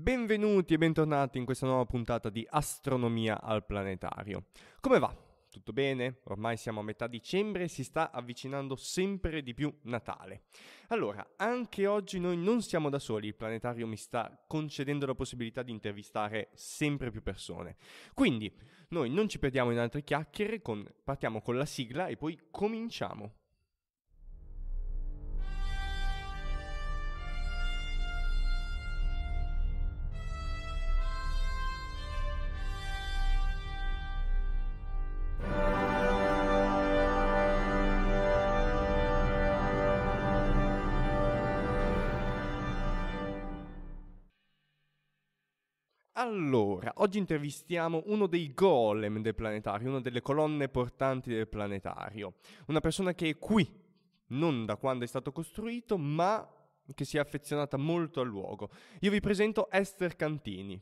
Benvenuti e bentornati in questa nuova puntata di Astronomia al Planetario. Come va? Tutto bene? Ormai siamo a metà dicembre e si sta avvicinando sempre di più Natale. Allora, anche oggi noi non siamo da soli, il planetario mi sta concedendo la possibilità di intervistare sempre più persone. Quindi, noi non ci perdiamo in altre chiacchiere, con... partiamo con la sigla e poi cominciamo. Oggi intervistiamo uno dei golem del planetario, una delle colonne portanti del planetario. Una persona che è qui, non da quando è stato costruito, ma che si è affezionata molto al luogo. Io vi presento Esther Cantini.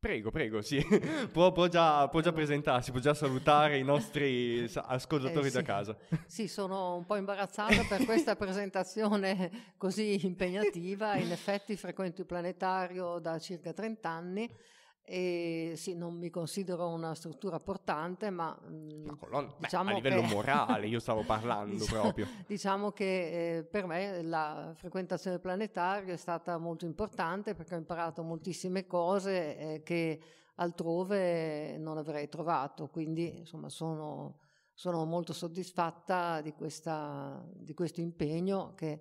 Prego, prego, sì. può, può, già, può, già, presentarsi, può già salutare i nostri ascoltatori eh, sì. da casa. Sì, sono un po' imbarazzata per questa presentazione così impegnativa. In effetti frequento il planetario da circa 30 anni e sì, non mi considero una struttura portante, ma, ma mm, colonna, diciamo beh, a diciamo livello che... morale io stavo parlando diciamo, proprio. Diciamo che eh, per me la frequentazione planetaria è stata molto importante perché ho imparato moltissime cose eh, che altrove non avrei trovato, quindi insomma sono, sono molto soddisfatta di, questa, di questo impegno che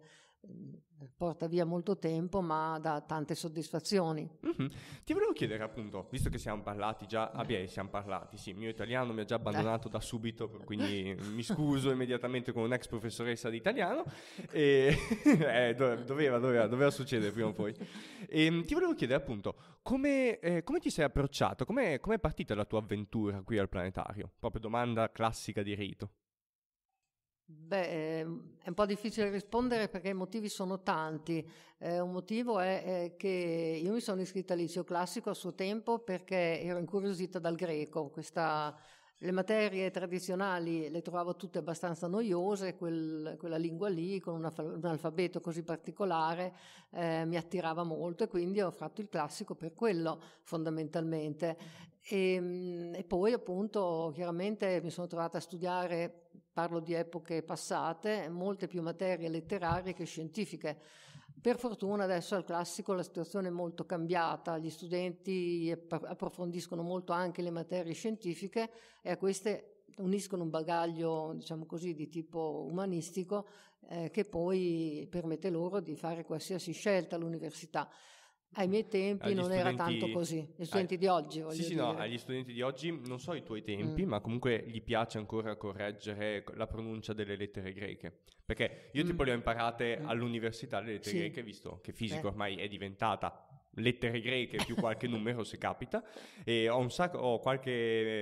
mm, porta via molto tempo ma dà tante soddisfazioni. Mm-hmm. Ti volevo chiedere appunto, visto che siamo parlati già, ah beh, siamo parlati, sì, il mio italiano mi ha già abbandonato da subito, eh. quindi mi scuso immediatamente con un'ex professoressa di italiano, e, eh, doveva, doveva, doveva, succedere prima o poi. E, ehm, ti volevo chiedere appunto, come, eh, come ti sei approcciato, come è partita la tua avventura qui al planetario? Proprio domanda classica di rito. Beh, ehm, è un po' difficile rispondere perché i motivi sono tanti. Eh, un motivo è, è, che io mi sono iscritta al liceo classico a suo tempo perché ero incuriosita dal greco. Questa, le materie tradizionali le trovavo tutte abbastanza noiose, quel, quella lingua lì con una, un alfabeto così particolare eh, mi attirava molto e quindi ho fatto il classico per quello fondamentalmente. e, ehm, e poi appunto chiaramente mi sono trovata a studiare parlo di epoche passate, molte più materie letterarie che scientifiche. Per fortuna adesso al classico la situazione è molto cambiata, gli studenti approfondiscono molto anche le materie scientifiche e a queste uniscono un bagaglio, diciamo così, di tipo umanistico eh, che poi permette loro di fare qualsiasi scelta all'università. Ai miei tempi agli non era tanto così, gli studenti Ai... di oggi voglio Sì, sì, no, agli studenti di oggi non so i tuoi tempi, mm. ma comunque gli piace ancora correggere la pronuncia delle lettere greche. Perché io mm. tipo le ho imparate mm. all'università le lettere sì. greche, visto che fisico eh. ormai è diventata lettere greche più qualche numero se capita e ho, sacco, ho qualche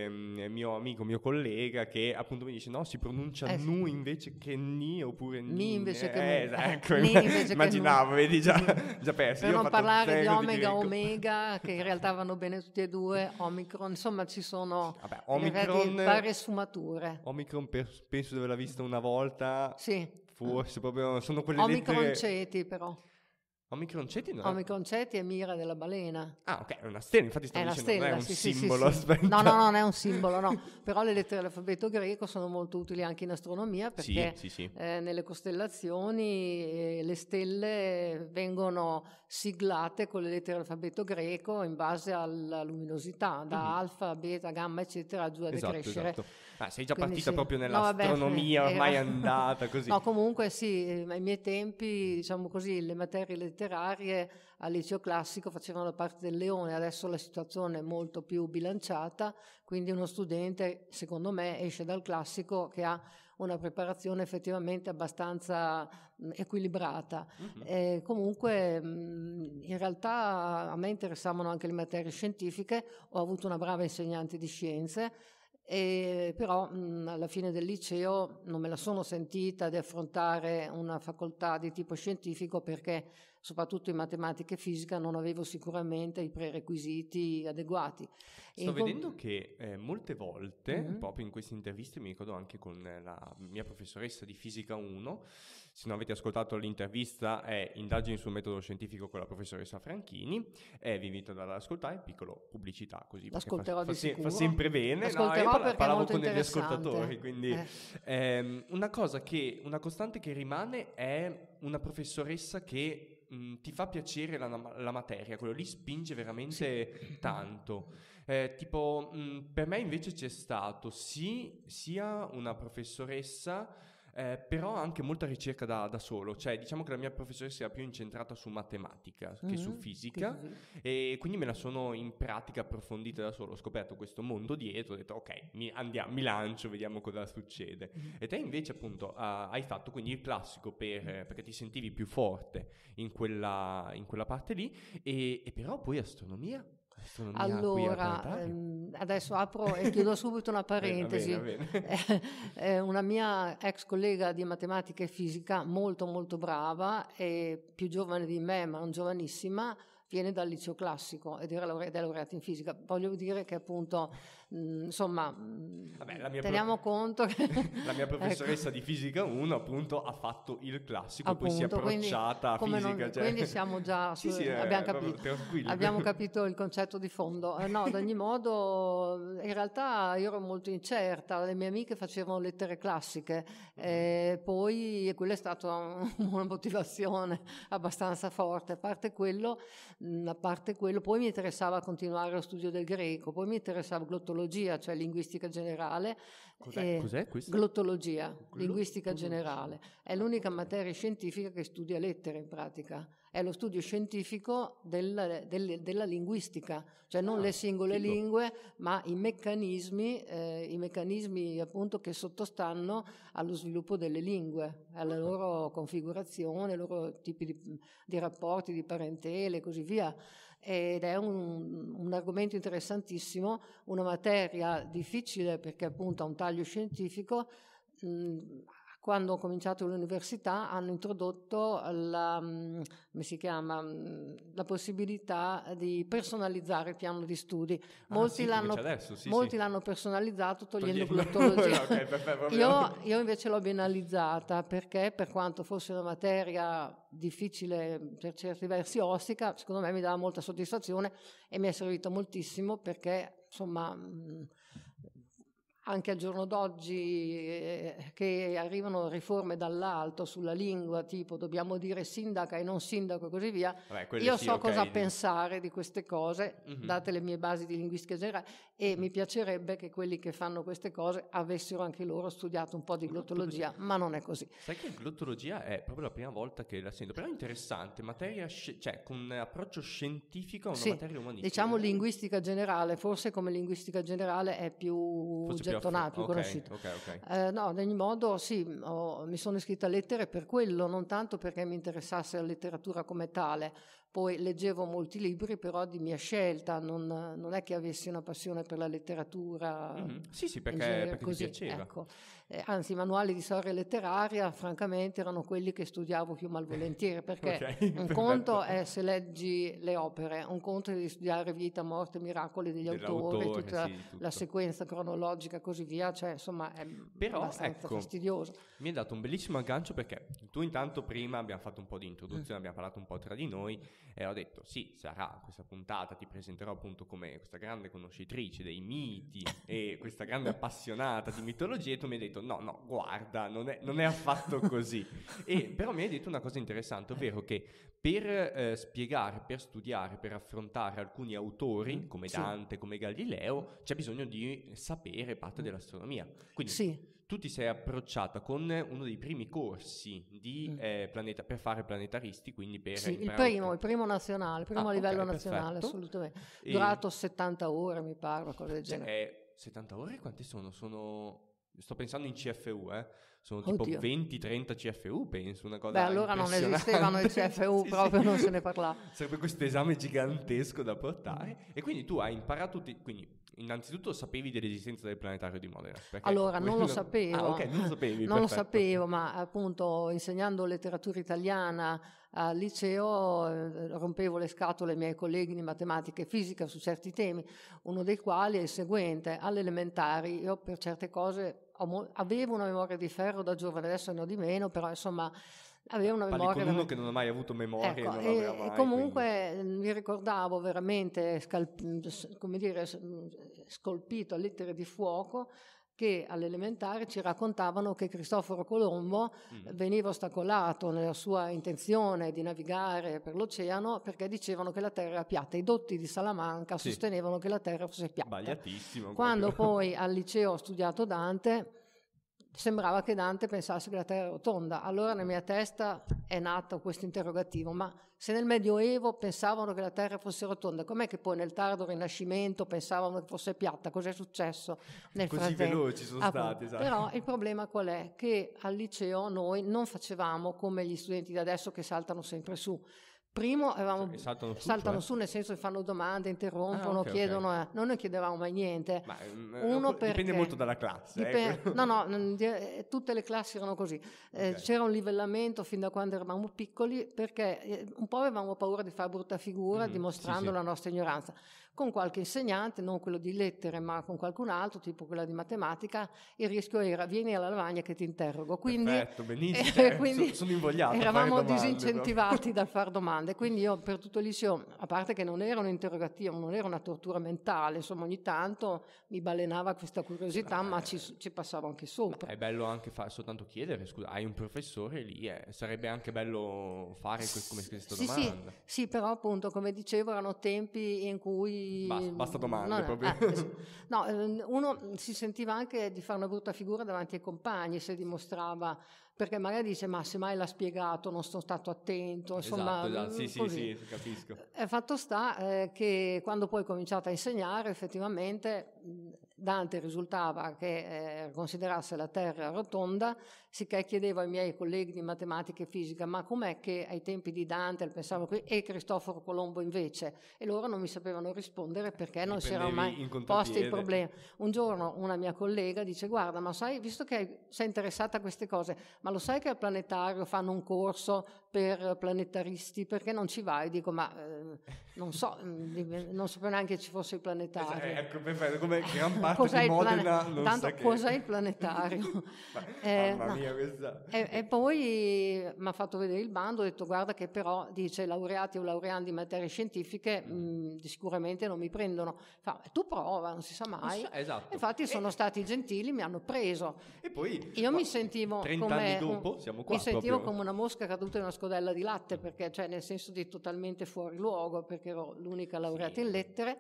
eh, mio amico, mio collega che appunto mi dice no si pronuncia eh, nu invece che ni oppure ni, ni invece che eh, nu esatto. eh, ecco, ni invece immaginavo, vedi già, sì. già perso per Io non parlare di omega omega che in realtà vanno bene tutti e due omicron insomma ci sono Vabbè, omicron, varie sfumature omicron per, penso di averla vista una volta sì forse proprio sono quelle omicron lettere omicron ceti però Omicron Ceti no? Omicron Ceti è mira della balena. Ah, ok, è una stella, infatti stavo è dicendo, stella, non è un sì, simbolo. Sì, no, no, non è un simbolo, no. Però le lettere dell'alfabeto greco sono molto utili anche in astronomia perché eh, nelle costellazioni eh, le stelle vengono siglate con le lettere dell'alfabeto greco in base alla luminosità, da mm-hmm. alfa, beta, gamma, eccetera, giù a esatto, decrescere. Esatto. Ah, sei già Quindi partita proprio nell'astronomia, no, vabbè, eh. ormai è andata così. No, comunque sì, eh, ai miei tempi, diciamo così, le materie letterarie al liceo classico facevano parte del Leone, adesso la situazione è molto più bilanciata, quindi uno studente, secondo me, esce dal classico che ha una preparazione effettivamente abbastanza equilibrata. Mm-hmm. Eh, comunque, in realtà a me interessavano anche le materie scientifiche, ho avuto una brava insegnante di scienze, e però mh, mhmm, alla fine del liceo non me la sono sentita di affrontare una facoltà di tipo scientifico perché soprattutto in matematica e fisica non avevo sicuramente i prerequisiti adeguati. Sto e vedendo che eh, molte volte, mm-hmm. proprio in queste interviste, mi ricordo anche con la mia professoressa di fisica 1, se non avete ascoltato l'intervista è Indagini sul metodo scientifico con la professoressa Franchini e vi invito ad ascoltare, piccolo pubblicità così. L'ascolterò fa, di fa, sicuro. Fa sempre bene, L'ascolterò no, parla, parlavo con degli ascoltatori, quindi eh. ehm, una cosa che, una costante che rimane è una professoressa che ti fa piacere la, la, materia, quello lì spinge veramente sì. tanto. Eh, tipo, mh, per me invece c'è stato sì, sia una professoressa eh, però anche molta ricerca da, da, solo, cioè diciamo che la mia professoressa era più incentrata su matematica che mm-hmm. su fisica quindi. e quindi me la sono in pratica approfondita da solo, ho scoperto questo mondo dietro, ho detto ok, mi, andiamo, mi lancio, vediamo cosa succede. Mm-hmm. E te invece appunto uh, hai fatto quindi il classico per, mm-hmm. perché ti sentivi più forte in quella, in quella parte lì e, e però poi astronomia allora, ehm, adesso apro e chiudo subito una parentesi. Va bene, bene. Eh, una mia ex collega di matematica e fisica, molto molto brava, e più giovane di me, ma non giovanissima, viene dal liceo classico ed, ed è laureata in fisica. Voglio dire che appunto Mhmm, insomma, mhmm, Vabbè, teniamo pro... conto che... la mia ecco. professoressa ecco. di fisica 1 appunto ha fatto il classico, appunto, poi si è approcciata quindi, a fisica. Non, cioè... Quindi siamo già, su, sì, sì, eh, abbiamo, eh, capito, abbiamo, capito, il concetto di fondo. Eh, no, ad ogni modo, in realtà io ero molto incerta, le mie amiche facevano lettere classiche, mm. eh, e poi quella è stata una motivazione abbastanza forte, a parte quello, mhmm, a parte quello, poi mi interessava continuare lo studio del greco, poi mi interessava glottologia, glottologia, cioè linguistica generale. Cos'è, cos'è questo? Glottologia, Glott- linguistica generale. È l'unica materia scientifica che studia lettere in pratica è lo studio scientifico del, del, della linguistica, cioè non ah, le singole figo. lingue, ma i meccanismi, eh, i meccanismi appunto che sottostanno allo sviluppo delle lingue, alla ah. loro configurazione, ai loro tipi di, di, rapporti, di parentele e così via. Ed è un, un argomento interessantissimo, una materia difficile perché appunto ha un taglio scientifico, quando ho cominciato l'università hanno introdotto la, mm, chiama, mm, la possibilità di personalizzare il piano di studi. Molti, ah, sì, l'hanno, adesso, sì, molti sì. l'hanno, personalizzato togliendo, togliendo glottologia. okay, io, io invece l'ho banalizzata perché per quanto fosse una materia difficile, per certi versi ostica, secondo me mi dava molta soddisfazione e mi è servito moltissimo perché insomma mm, anche al giorno d'oggi eh, che arrivano riforme dall'alto sulla lingua, tipo dobbiamo dire sindaca e non sindaco e così via, Vabbè, io sì, so okay, cosa pensare di queste cose, mm-hmm. date le mie basi di linguistica generale, e mhm. mi piacerebbe che quelli che fanno queste cose avessero anche loro studiato un po' di glottologia, ma non è così. Sai che glottologia è proprio la prima volta che la sento, però è interessante, materia, cioè con approccio scientifico a una sì, materia umanistica. Diciamo linguistica generale, forse come linguistica generale è più... Forse Tornà, più okay, conosciuta. Okay, okay. Eh, no, ad ogni modo sì, ho, mi sono iscritta a lettere per quello, non tanto perché mi interessasse la letteratura come tale. Poi leggevo molti libri, però di mia scelta, non, non è che avessi una passione per la letteratura. Mm-hmm. Sì, sì, perché, genere, perché così, piaceva. Ecco eh, anzi i manuali di storia letteraria francamente erano quelli che studiavo più malvolentieri, perché okay, un conto è se leggi le opere, un conto è di studiare vita, morte, miracoli degli autori, tutta sì, la sequenza cronologica e così via, cioè insomma è Però, abbastanza ecco, fastidioso. Mi hai dato un bellissimo aggancio perché tu intanto prima abbiamo fatto un po' di introduzione, mm. abbiamo parlato un po' tra di noi e ho detto sì, sarà questa puntata, ti presenterò appunto come questa grande conoscitrice dei miti e questa grande appassionata di mitologia e tu mi hai detto detto no, no, guarda, non è, non è affatto così. e, però mi hai detto una cosa interessante, ovvero che per eh, spiegare, per studiare, per affrontare alcuni autori mm, come Dante, come Galileo, c'è bisogno di sapere parte mm. dell'astronomia. Quindi sì. tu ti sei approcciata con uno dei primi corsi di, mm. eh, planeta, per fare planetaristi, quindi per... Sì, il primo, il primo nazionale, il primo ah, a livello okay, nazionale, perfetto. assolutamente. Durato 70 ore, mi pare, una cosa del cioè, genere. Eh, 70 ore quante sono? Sono sto pensando in CFU, eh. sono tipo 20-30 CFU, penso, una cosa Beh, allora non esistevano i CFU, sì, proprio sì. non se ne parlava. Sarebbe questo esame gigantesco da portare. Mm. E quindi tu hai imparato, ti... quindi innanzitutto sapevi dell'esistenza del planetario di Modena? Allora, non lo sapevo. Ah, ok, non lo sapevi. non lo sapevo, ma appunto insegnando letteratura italiana al liceo eh, rompevo le scatole ai miei colleghi di matematica e fisica su certi temi, uno dei quali è il seguente, alle io per certe cose avevo una memoria di ferro da giovane, adesso ne ho di meno, però insomma avevo una Parli memoria... Parli uno che non ha mai avuto memoria ecco, e, e mai, comunque quindi. Mm, mi ricordavo veramente, scalp- mm, come dire, mm, scolpito a lettere di fuoco che all'elementare ci raccontavano che Cristoforo Colombo mm. veniva ostacolato nella sua intenzione di navigare per l'oceano perché dicevano che la Terra era piatta. I dotti di Salamanca sì. sostenevano che la Terra fosse piatta. Quando poi al liceo ho studiato Dante, sembrava che Dante pensasse che la Terra è rotonda. Allora nella mia testa è nato questo interrogativo, ma se nel Medioevo pensavano che la Terra fosse rotonda, com'è che poi nel tardo Rinascimento pensavano che fosse piatta? Cos'è successo nel Così frattempo? Così veloci sono Appunto. Ah, stati, esatto. Però il problema qual è? Che al liceo noi non facevamo come gli studenti di adesso che saltano sempre su, Primo avevamo, saltano, su, saltano cioè? su, nel senso che fanno domande, interrompono, ah, okay, chiedono, eh, okay. noi non chiedevamo mai niente. Ma, eh, Uno perché, dipende molto dalla classe. Dipende, eh. No, no, eh, tutte le classi erano così. Eh, okay. C'era un livellamento fin da quando eravamo piccoli perché un po' avevamo paura di fare brutta figura mm, dimostrando sì, sì. la nostra ignoranza con qualche insegnante, non quello di lettere, ma con qualcun altro, tipo quella di matematica, il rischio era vieni alla lavagna che ti interrogo. Quindi, Perfetto, benissimo, eh, cioè, quindi sono invogliato. Eravamo domande, disincentivati però. dal fare domande, quindi io per tutto il liceo, a parte che non era un interrogativo, non era una tortura mentale, insomma ogni tanto mi balenava questa curiosità, ah, ma eh, ci, ci, passavo anche sopra. È bello anche far, soltanto chiedere, scusa, hai un professore lì, eh, sarebbe anche bello fare que- come questa sì, domanda. Sì, sì, però appunto come dicevo erano tempi in cui Basta, ehm, basta domande eh, no, no, eh, no, uno si sentiva anche di fare una brutta figura davanti ai compagni se dimostrava, perché magari dice ma se mai l'ha spiegato, non sono stato attento, insomma... Esatto, esatto. Mm, sì, sì, sì, sì, capisco. E eh, fatto sta eh, che quando poi cominciate a insegnare effettivamente mm, Dante risultava che eh, considerasse la Terra rotonda, sicché chiedevo ai miei colleghi di matematica e fisica, ma com'è che ai tempi di Dante pensavano qui e Cristoforo Colombo invece? E loro non mi sapevano rispondere perché non si erano mai posti il problema. Un giorno una mia collega dice, guarda, ma sai, visto che sei interessata a queste cose, ma lo sai che al planetario fanno un corso per planetaristi, perché non ci vai? Dico, ma eh, non so, mm, non sapevo neanche che ci fosse il planetario. Esatto, ecco, perfetto, come gran parte parte cos'è il, plane- tanto, cos'è il planetario? eh, Mamma mia, questa... e, e poi mi ha fatto vedere il bando, ho detto guarda che però dice laureati o laureandi in materie scientifiche mh, mm. mm, sicuramente non mi prendono. Fa, eh, tu prova, non si sa mai. So, esatto. Infatti sono stati gentili, mi hanno preso. E poi io mi sentivo, come, dopo, mi sentivo come una mosca caduta in una scodella di latte perché cioè nel senso di totalmente fuori luogo perché ero l'unica laureata sì. in lettere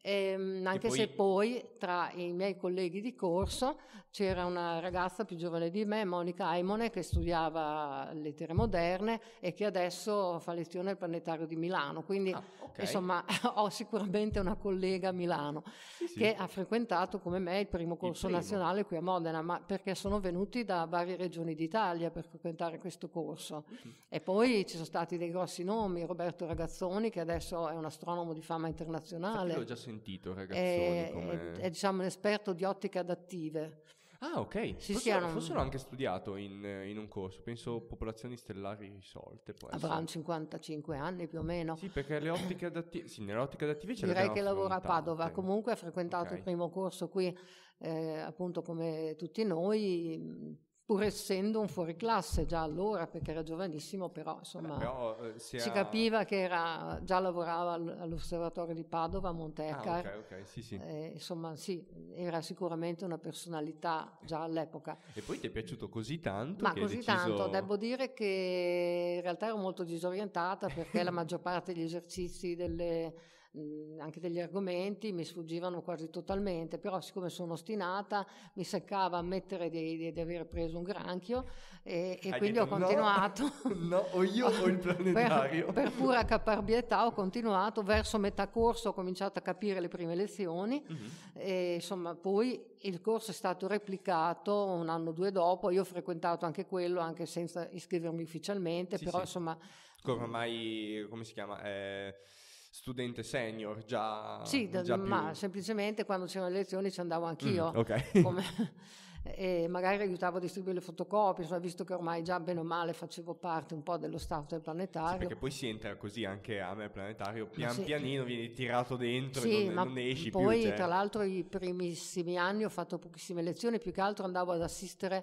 Ehm, anche poi... se poi tra i miei colleghi di corso c'era una ragazza più giovane di me, Monica Aimone, che studiava lettere moderne e che adesso fa lezione al planetario di Milano. Quindi ah, okay. insomma ho sicuramente una collega a Milano sì, sì. che ha frequentato come me il primo corso il primo. nazionale qui a Modena, ma perché sono venuti da varie regioni d'Italia per frequentare questo corso. Mm. E poi ci sono stati dei grossi nomi, Roberto Ragazzoni che adesso è un astronomo di fama internazionale. Infatti, sentito, ragazzoni. È, è, è diciamo, un esperto di ottiche adattive. Ah, ok. Sì, forse, hanno... forse l'ho anche studiato in, in, un corso, penso Popolazioni Stellari Risolte. Avranno 55 anni più o meno. Sì, perché le ottiche adattive, sì, nelle ottiche adattive ce Direi che lavora a Padova, comunque ha frequentato okay. il primo corso qui, eh, appunto come tutti noi pur essendo un fuoriclasse già allora, perché era giovanissimo, però insomma Beh, però, eh, si, si ha... capiva che era, già lavorava all'osservatorio di Padova, a Montecar. Ah, ok, ok, sì, sì. Eh, insomma, sì, era sicuramente una personalità già all'epoca. E poi ti è piaciuto così tanto? Ma così deciso... tanto, devo dire che in realtà ero molto disorientata perché la maggior parte degli esercizi delle Mhmm, anche degli argomenti mi sfuggivano quasi totalmente, però siccome sono ostinata mi seccava ammettere di, di, di aver preso un granchio e, e quindi detto, ho continuato. No, no, o io o il planetario. Per, per pura caparbietà ho continuato, verso metà corso ho cominciato a capire le prime lezioni mm-hmm. e insomma poi il corso è stato replicato un anno o due dopo, io ho frequentato anche quello anche senza iscrivermi ufficialmente, sì, però sì. insomma... Come mai, come si chiama? Eh studente senior già. Sì, già ma più... semplicemente quando c'erano le lezioni ci andavo anch'io. Mm, okay. come, e magari aiutavo a distribuire le fotocopie, insomma, visto che ormai già bene o male facevo parte un po' dello staff del planetario. Sì, perché poi si entra così anche a me, il planetario, pian sì, pianino vieni tirato dentro sì, e non, ma non esci poi, più. Poi, cioè. tra l'altro, i primissimi anni ho fatto pochissime lezioni, più che altro andavo ad assistere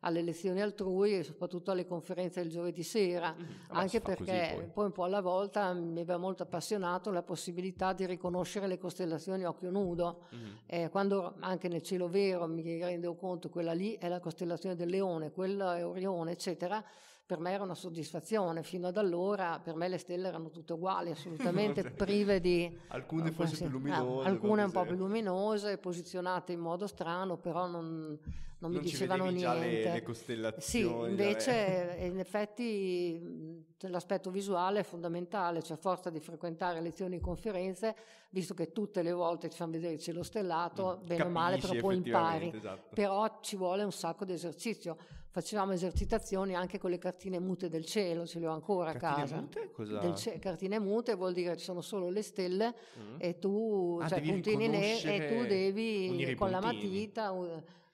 alle lezioni altrui e soprattutto alle conferenze del giovedì sera, mm, anche perché poi. poi. un po' alla volta mi aveva molto appassionato la possibilità di riconoscere le costellazioni occhio nudo. Mm. Eh, quando anche nel cielo vero mi rendevo conto che quella lì è la costellazione del leone, quella è Orione, eccetera per me era una soddisfazione. Fino ad allora per me le stelle erano tutte uguali, assolutamente prive di... alcune forse più luminose. Eh, alcune un po' più luminose, posizionate in modo strano, però non, non, non mi dicevano niente. Le, le, costellazioni. Sì, invece eh, in effetti l'aspetto visuale è fondamentale, cioè forza di frequentare lezioni e conferenze, visto che tutte le volte ci fanno vedere il cielo stellato, mm, bene o male però poi impari. Esatto. Però ci vuole un sacco di esercizio. Facevamo esercitazioni anche con le cartine mute del cielo, ce le ho ancora cartine a casa. Mute? Cosa? Ce- cartine mute vuol dire che ci sono solo le stelle mm. e tu, ah, cioè puntini neri e tu devi con puntini. la matita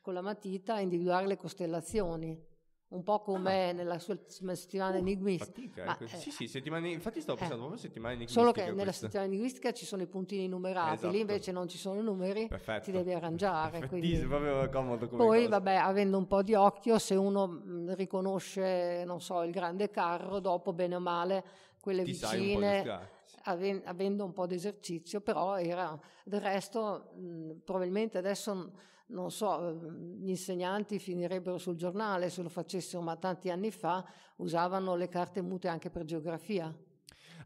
con la matita a individuare le costellazioni un po' come ah. nella sua settimana uh, enigmistica. Ma, eh, eh, sì, sì, settimane, infatti stavo eh. pensando eh, proprio settimana enigmistica. Solo che questa. nella settimana enigmistica ci sono i puntini numerati, esatto. lì invece non ci sono i numeri, Perfetto. ti devi arrangiare. Quindi... Proprio comodo come Poi, cosa. vabbè, avendo un po' di occhio, se uno riconosce, non so, il grande carro, dopo bene o male, quelle ti vicine, un avendo un po' di esercizio, però era del resto, mh, probabilmente adesso non so, ehm, gli insegnanti finirebbero sul giornale se lo facessero, ma tanti anni fa usavano le carte mute anche per geografia.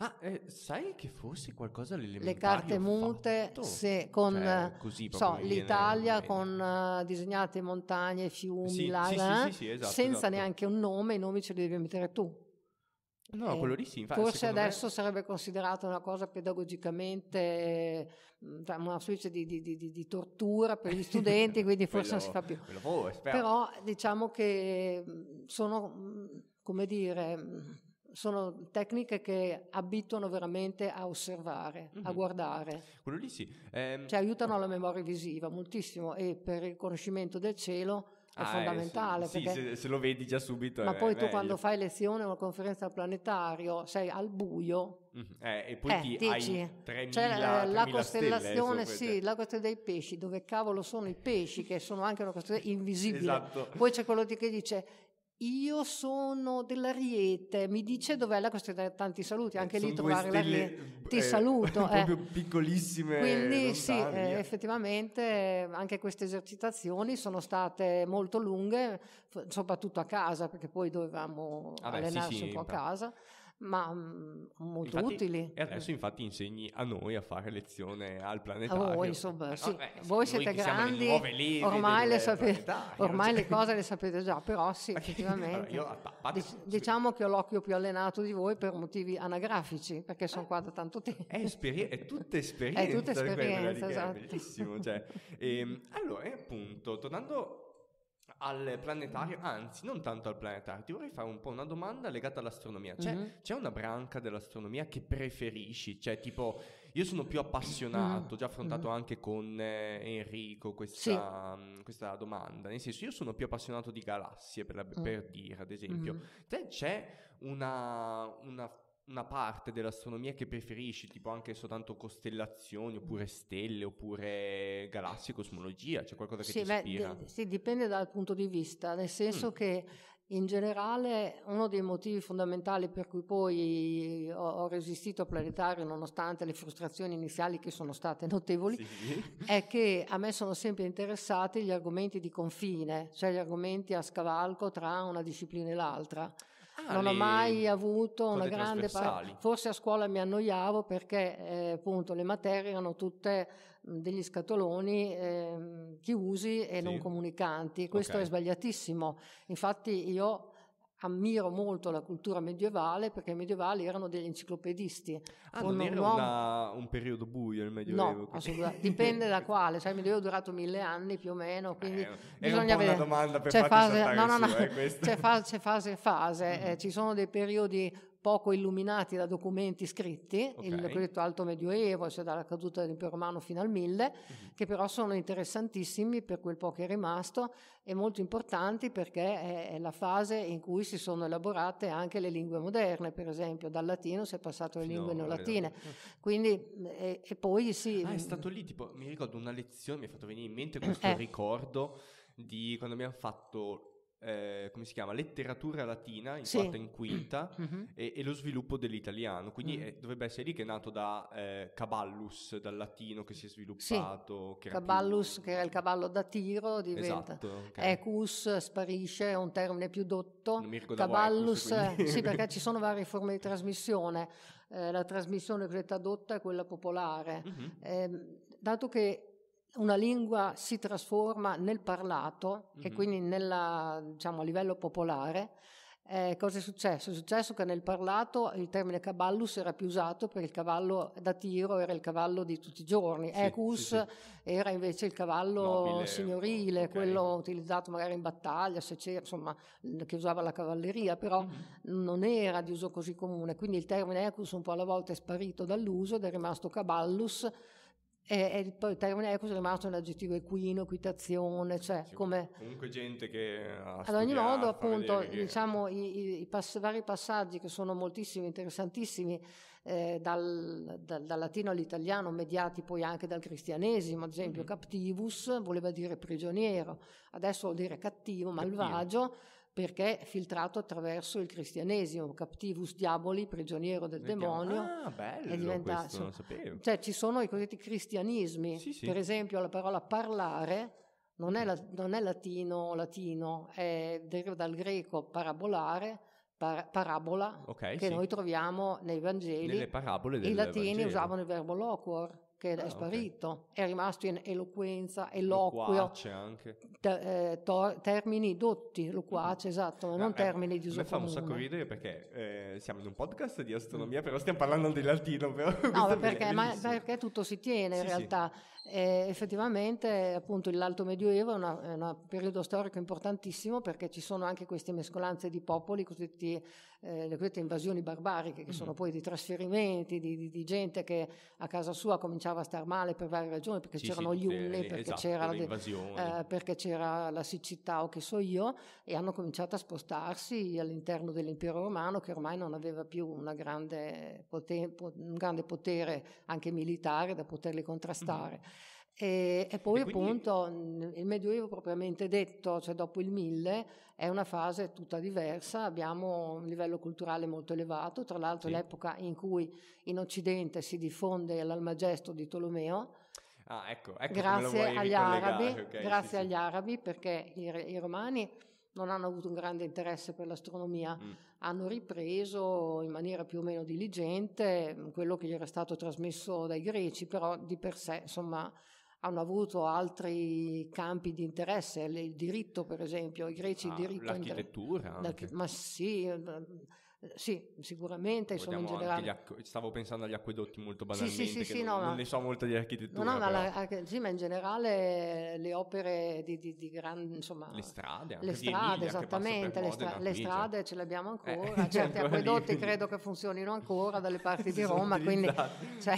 Ah, eh, sai che fosse qualcosa l'elementario Le carte mute, se, con cioè, eh, so, l'Italia con uh, disegnate montagne, fiumi, sì, lago, sì, eh, sì, esatto, senza esatto. neanche un nome, i nomi ce li devi mettere tu. No, eh, quello lì sì. Infatti, forse adesso me... sarebbe considerato una cosa pedagogicamente cioè una specie di, di, di, di tortura per gli studenti, quindi forse quello, non si fa più. Quello, oh, Però diciamo che sono, come dire, sono tecniche che abituano veramente a osservare, mm-hmm. a guardare. Quello lì sì. Ehm... Cioè aiutano la memoria visiva moltissimo e per il conoscimento del cielo è ah, fondamentale. Eh, sì, perché... sì se, se, lo vedi già subito. Ma poi tu quando fai lezione o conferenza al planetario sei al buio. Mm-hmm. Eh, e poi eh, ti dici, hai 3000, cioè, eh, la costellazione, sì, la costellazione dei pesci, dove cavolo sono i pesci, che sono anche una costellazione esatto. invisibile. Esatto. Poi c'è quello che dice io sono dell'Ariete, mi dice dov'è la questione tanti saluti, eh, anche eh, lì trovare stelle, la ti eh, saluto. Eh. Proprio piccolissime. Quindi lontane, sì, eh, eh, effettivamente anche queste esercitazioni sono state molto lunghe, soprattutto a casa, perché poi dovevamo ah, beh, allenarci sì, sì, un po' a casa ma mm, molto infatti, utili. E adesso infatti insegni a noi a fare lezione al planetario. A voi insomma, eh, sì. Vabbè, voi siete grandi, ormai, le, sapete, ormai le cose le sapete già, però sì, effettivamente. Allora, tappato, Dic- diciamo che ho l'occhio più allenato di voi per motivi anagrafici, perché sono qua da tanto tempo. È, esperi- è tutta esperienza. è tutta esperienza, esatto. È bellissimo. Cioè. Ehm, e, allora, appunto, tornando al planetario, anzi non tanto al planetario, ti vorrei fare un po' una domanda legata all'astronomia. Cioè, mm-hmm. C'è una branca dell'astronomia che preferisci? Cioè, tipo, io sono più appassionato, mm già affrontato mm-hmm. anche con eh, Enrico questa, sì. mh, mm, questa, domanda, nel senso io sono più appassionato di galassie per, la, mm. per dire, ad esempio. Mm-hmm. Te c'è una, una una parte dell'astronomia che preferisci, tipo anche soltanto costellazioni, oppure stelle, oppure galassie, cosmologia, c'è cioè qualcosa che sì, ti ispira? d- sì, dipende dal punto di vista, nel senso mm. che in generale uno dei motivi fondamentali per cui poi ho, ho, resistito a planetario, nonostante le frustrazioni iniziali che sono state notevoli, sì. è che a me sono sempre interessati gli argomenti di confine, cioè gli argomenti a scavalco tra una disciplina e l'altra ah, non ho mai avuto una grande parte. Forse a scuola mi annoiavo perché eh, appunto le materie erano tutte degli scatoloni eh, chiusi e sì. non comunicanti. Questo okay. è sbagliatissimo. Infatti io ammiro molto la cultura medievale perché i medievali erano degli enciclopedisti. Ah, non era un, una, un periodo buio il Medioevo? No, assolutamente. dipende da quale. Cioè, il Medioevo è durato mille anni più o meno, eh, quindi eh, bisogna vedere. Una domanda per c'è fase, no, no, no, eh, c'è fase, c'è fase, fase. Mm-hmm. Eh, ci sono dei periodi poco illuminati da documenti scritti, okay. il cosiddetto Alto Medioevo, cioè dalla caduta dell'Impero Romano fino al 1000, mm-hmm. che però sono interessantissimi per quel po' che è rimasto e molto importanti perché è, è, la fase in cui si sono elaborate anche le lingue moderne, per esempio dal latino si è passato alle lingue neolatine. No. Quindi, e, eh, e, poi sì. Ah, è mm, stato lì, tipo, mi ricordo una lezione, mi è fatto venire in mente eh. questo eh. ricordo di quando abbiamo fatto eh, come si chiama, letteratura latina in sì. quarta in quinta mm-hmm. e, e, lo sviluppo dell'italiano. Quindi mm. è, eh, dovrebbe essere lì che è nato da eh, caballus, dal latino che si è sviluppato. Sì. Che caballus, più... che era il cavallo da tiro, diventa esatto, okay. ecus, sparisce, è un termine più dotto. Non mi ricordo caballus, ecus, sì, perché ci sono varie forme di trasmissione. Eh, la trasmissione cosiddetta dotta è quella popolare. Mm-hmm. dato che una lingua si trasforma nel parlato mm-hmm. e quindi nella, diciamo, a livello popolare. Eh, cosa è successo? È successo che nel parlato il termine caballus era più usato perché il cavallo da tiro, era il cavallo di tutti i giorni. Sì, Ecus sì, sì. era invece il cavallo Nobile, signorile, okay. quello utilizzato magari in battaglia, se c'era, insomma, che usava la cavalleria, però mm-hmm. non era di uso così comune. Quindi il termine Ecus un po' alla volta è sparito dall'uso ed è rimasto caballus e, poi termine equus ecco, è rimasto un aggettivo equino, equitazione, cioè sì, come... Comunque gente che Ad ogni modo, appunto, che... diciamo, i, i pass- vari passaggi che sono moltissimi, interessantissimi, eh, dal, dal, dal, latino all'italiano, mediati poi anche dal cristianesimo, ad esempio mm-hmm. captivus voleva dire prigioniero, adesso vuol dire cattivo, malvagio. Cattivo perché è filtrato attraverso il cristianesimo, Captivus Diaboli, prigioniero del demonio. Ah, bello, è diventato, questo, non sapevo. Cioè ci sono i cosiddetti cristianismi, sì, sì. per esempio la parola parlare non è, la, non è latino, latino, è, deriva dal greco parabolare, Par- parabola okay, che sì. noi troviamo nei Vangeli. Nelle parabole del I latini Vangelo. usavano il verbo loquor che ah, è sparito, okay. è rimasto in eloquenza, eloquio, te, eh, to- termini dotti, loquace, mm-hmm. mm. esatto, ma eh, non eh, termini di uso. Mi fa un sacco ridere perché eh, siamo in un podcast di astronomia, mm. però stiamo parlando di latino. Però no, perché, ma, perché, tutto si tiene in sì, realtà. Sì. E effettivamente appunto l'Alto Medioevo è, un periodo storico importantissimo perché ci sono anche queste mescolanze di popoli, eh, le cosiddette invasioni barbariche, che mm. sono mm-hmm. poi dei trasferimenti, di, di, di, gente che a casa sua cominciava a star male per varie ragioni, perché sì, c'erano sì, gli ulli, perché, esatto, c'era eh, perché c'era la siccità o che so io, e hanno cominciato a spostarsi all'interno dell'impero romano che ormai non aveva più grande poter, un grande potere anche militare da poterli mm-hmm. contrastare. Mm. E, e poi e quindi... appunto mhmm, il Medioevo propriamente detto, cioè dopo il 1000, è una fase tutta diversa, abbiamo un livello culturale molto elevato, tra l'altro sì. è l'epoca in cui in Occidente si diffonde l'Almagesto di Tolomeo. Ah, ecco, ecco grazie agli arabi, okay, grazie sì, agli sì. arabi perché i, i romani non hanno avuto un grande interesse per l'astronomia, mm. hanno ripreso in maniera più o meno diligente mhmm, quello che gli era stato trasmesso dai greci, però di per sé, insomma, hanno avuto altri campi di interesse, il diritto per esempio, i greci ah, il diritto... L'architettura? Inter... Ma sì, Ehm, sì, sicuramente, insomma, in generale. Acqu- stavo pensando agli acquedotti molto banalmente, sì, sì, sì, sì non, no, non ne so molto di architettura. No, no, la, sì, ma in generale le opere di, di, di grande, insomma... Le strade, Le strade, esattamente, le, stra- le, cioè. strade ce le abbiamo eh, ancora, eh, certi ancora acquedotti lì. credo che funzionino ancora dalle parti di Roma, quindi cioè,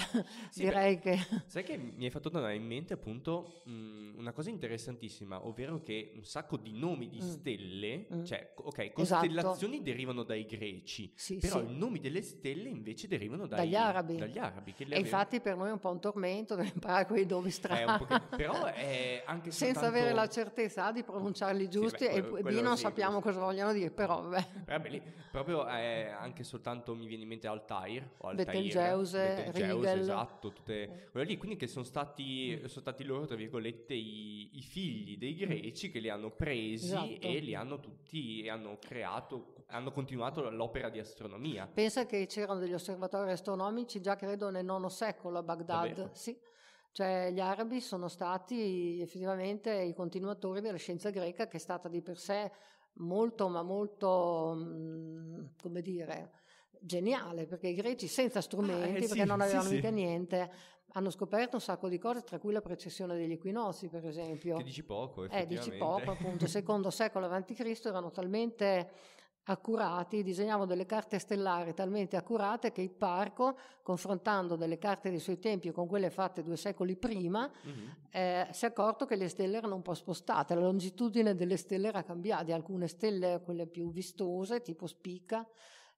sì, direi beh, che... Sai che mi hai fatto tornare in mente appunto mh, una cosa interessantissima, ovvero che un sacco di nomi di mm. stelle, mm. cioè, ok, esatto. costellazioni esatto. derivano dai greci, greci, sì, però sì. i nomi delle stelle invece derivano dai, dagli arabi. Dagli arabi e infatti per noi è un po' un tormento imparare quei nomi strani. Che, però è anche Senza soltanto... avere la certezza ah, di pronunciarli giusti sì, beh, e lì B non sappiamo cosa vogliono dire, però vabbè. lì, proprio eh, anche soltanto mi viene in mente Altair o Altair. Betelgeuse, Betelgeuse esatto, tutte mm. quelle lì. Quindi che sono stati, mm. sono stati loro, tra virgolette, i, i figli dei greci che li hanno presi esatto. e li hanno tutti, hanno creato, hanno continuato l'opera un'opera di astronomia. Pensa che c'erano degli osservatori astronomici già credo nel IX secolo a Baghdad, sì. Cioè gli arabi sono stati effettivamente i continuatori della scienza greca che è stata di per sé molto, ma molto, mm, come dire, geniale, perché i greci senza strumenti, ah, eh, perché sì, non avevano sì, mica sì. niente, hanno scoperto un sacco di cose, tra cui la precessione degli equinozi, per esempio. Che dici poco, effettivamente. Eh, dici poco, appunto. Secondo secolo a.C. erano talmente accurati, disegnavo delle carte stellari talmente accurate che il parco, confrontando delle carte dei suoi tempi con quelle fatte due secoli prima, uh-huh. eh, si è accorto che le stelle erano un po' spostate, la longitudine delle stelle era cambiata, alcune stelle, quelle più vistose, tipo Spica,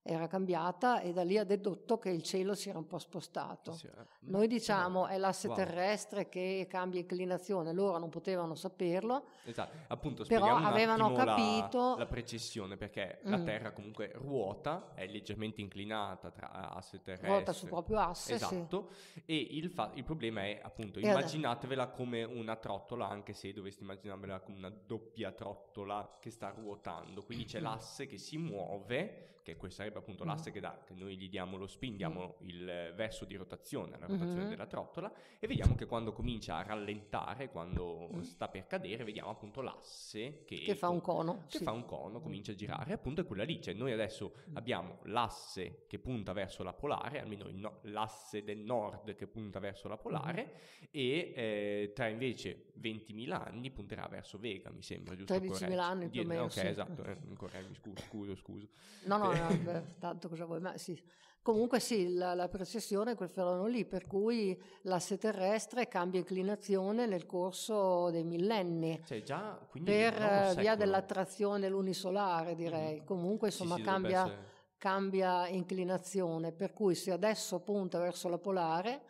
era cambiata e da lì ha dedotto che il cielo si era un po' spostato. Sì, eh. Mm, Noi diciamo è l'asse wow. terrestre che cambia inclinazione, loro non potevano saperlo. Esatto, appunto, però avevano capito la, la, precessione perché mm. la Terra comunque ruota, è leggermente inclinata tra asse terrestre. Ruota sul proprio asse, Esatto. Sì. E il, fa- il, problema è appunto e immaginatevela adesso. come una trottola, anche se doveste immaginarvela come una doppia trottola che sta ruotando, quindi c'è mm. l'asse che si muove che questo sarebbe appunto l'asse che dà, che noi gli diamo lo spin, diamo mm. il verso di rotazione, la rotazione mm-hmm. della trottola, e vediamo che quando comincia a rallentare, quando mm. sta per cadere, vediamo appunto l'asse che, che fa un cono. Che sì. fa un cono, comincia a mm. girare, appunto è quella lì. Cioè noi adesso mm. abbiamo l'asse che punta verso la polare, almeno no- l'asse del nord che punta verso la polare, mm. e eh, tra invece 20.000 anni punterà verso Vega, mi sembra, giusto? 13.000 anni più o meno. Ok, sì. esatto, eh, correggi, scuso, scuso, scuso. No, no, no, tanto cosa vuoi, ma sì. Comunque sì, la, la precessione è quel fenomeno lì, per cui l'asse terrestre cambia inclinazione nel corso dei millenni. Cioè già, per eh, via dell'attrazione lunisolare, mm-hmm. direi. Mm. Comunque, insomma, sì, sì, cambia, cambia inclinazione, per cui se adesso punta verso la polare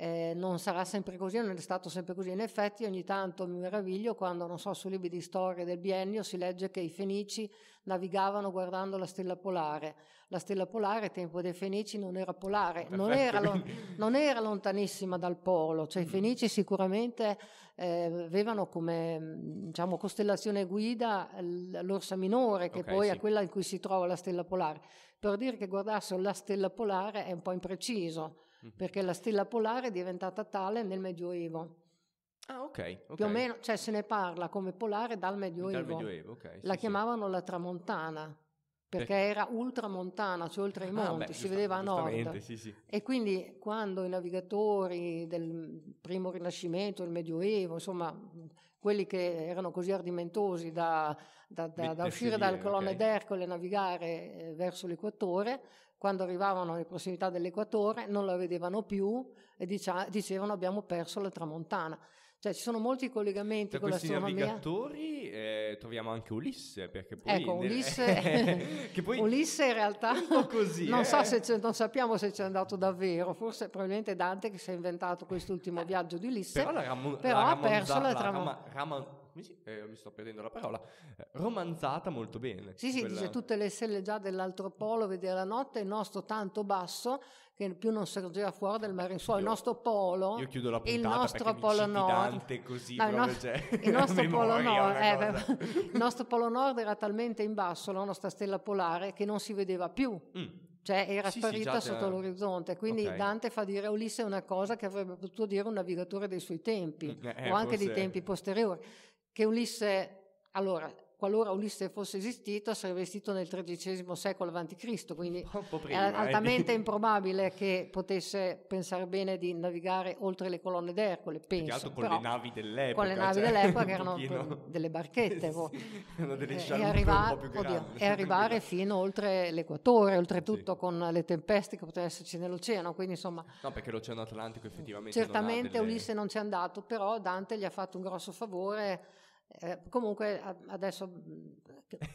eh, non sarà sempre così, non è stato sempre così. In effetti ogni tanto mi meraviglio quando, non so, su libri di storia del biennio si legge che i fenici navigavano guardando la stella polare. La stella polare, tempo dei fenici, non era polare, non era, lo, non era, lontanissima dal polo, cioè i mm. fenici sicuramente eh, avevano come diciamo, costellazione guida l'orsa minore, che okay, poi sì. è quella in cui si trova la stella polare. Per dire che guardassero la stella polare è un po' impreciso Mm-hmm. perché la stella polare è diventata tale nel Medioevo. Ah, okay, ok. Più o meno, cioè se ne parla come polare dal Medioevo. Dal Medioevo, ok. La sì, chiamavano la tramontana perché per... era ultramontana, cioè oltre i monti, ah, beh, si vedeva a nord. Sì, sì. E quindi quando i navigatori del primo Rinascimento, del Medioevo, insomma, quelli che erano così ardimentosi da, da, da, da uscire dalle colonne okay. d'Ercole e navigare eh, verso l'equatore, quando arrivavano alle prossimità dell'equatore non la vedevano più e dicevano abbiamo perso la tramontana. Cioè ci sono molti collegamenti Tra con l'astronomia. Tra questi navigatori eh, troviamo anche Ulisse, perché poi... Ecco, nel... Ulisse, che poi... Ulisse in realtà... Così, non, eh. so se non sappiamo se c'è andato davvero, forse probabilmente Dante che si è inventato quest'ultimo eh, viaggio di Ulisse, però, la ram- però la ha perso la tramontana. Ram- come si, eh, mi sto perdendo la parola, eh, romanzata molto bene. Sì, sì, dice tutte le stelle già dell'altro polo, vedere la notte, il nostro tanto basso che più non sorgeva fuori del mare in suolo, il nostro polo, io chiudo la puntata il nostro polo nord, così no, il, no, cioè, il, nostro polo nord eh, il nostro polo nord era talmente in basso la nostra stella polare che non si vedeva più. Mm cioè era sì, sparita sì, sotto l'orizzonte. Quindi okay. Dante fa dire a Ulisse una cosa che avrebbe potuto dire un navigatore dei suoi tempi mm, eh, o anche forse... dei tempi posteriori che Ulisse, allora, qualora Ulisse fosse esistito, sarebbe esistito nel XIII secolo a.C., quindi prima, è eh. altamente eh. improbabile che potesse pensare bene di navigare oltre le colonne d'Ercole, penso. con Però, le navi dell'epoca. Con le cioè, navi cioè, dell'epoca che erano pochino... delle barchette, boh. sì, erano delle eh, e, e, arriva... Oddio, e arrivare fino oltre l'equatore, oltretutto sì. con le tempeste che potevano esserci nell'oceano, quindi insomma... No, perché l'oceano Atlantico effettivamente... Certamente non delle... Ulisse non c'è andato, però Dante gli ha fatto un grosso favore eh, comunque adesso mm,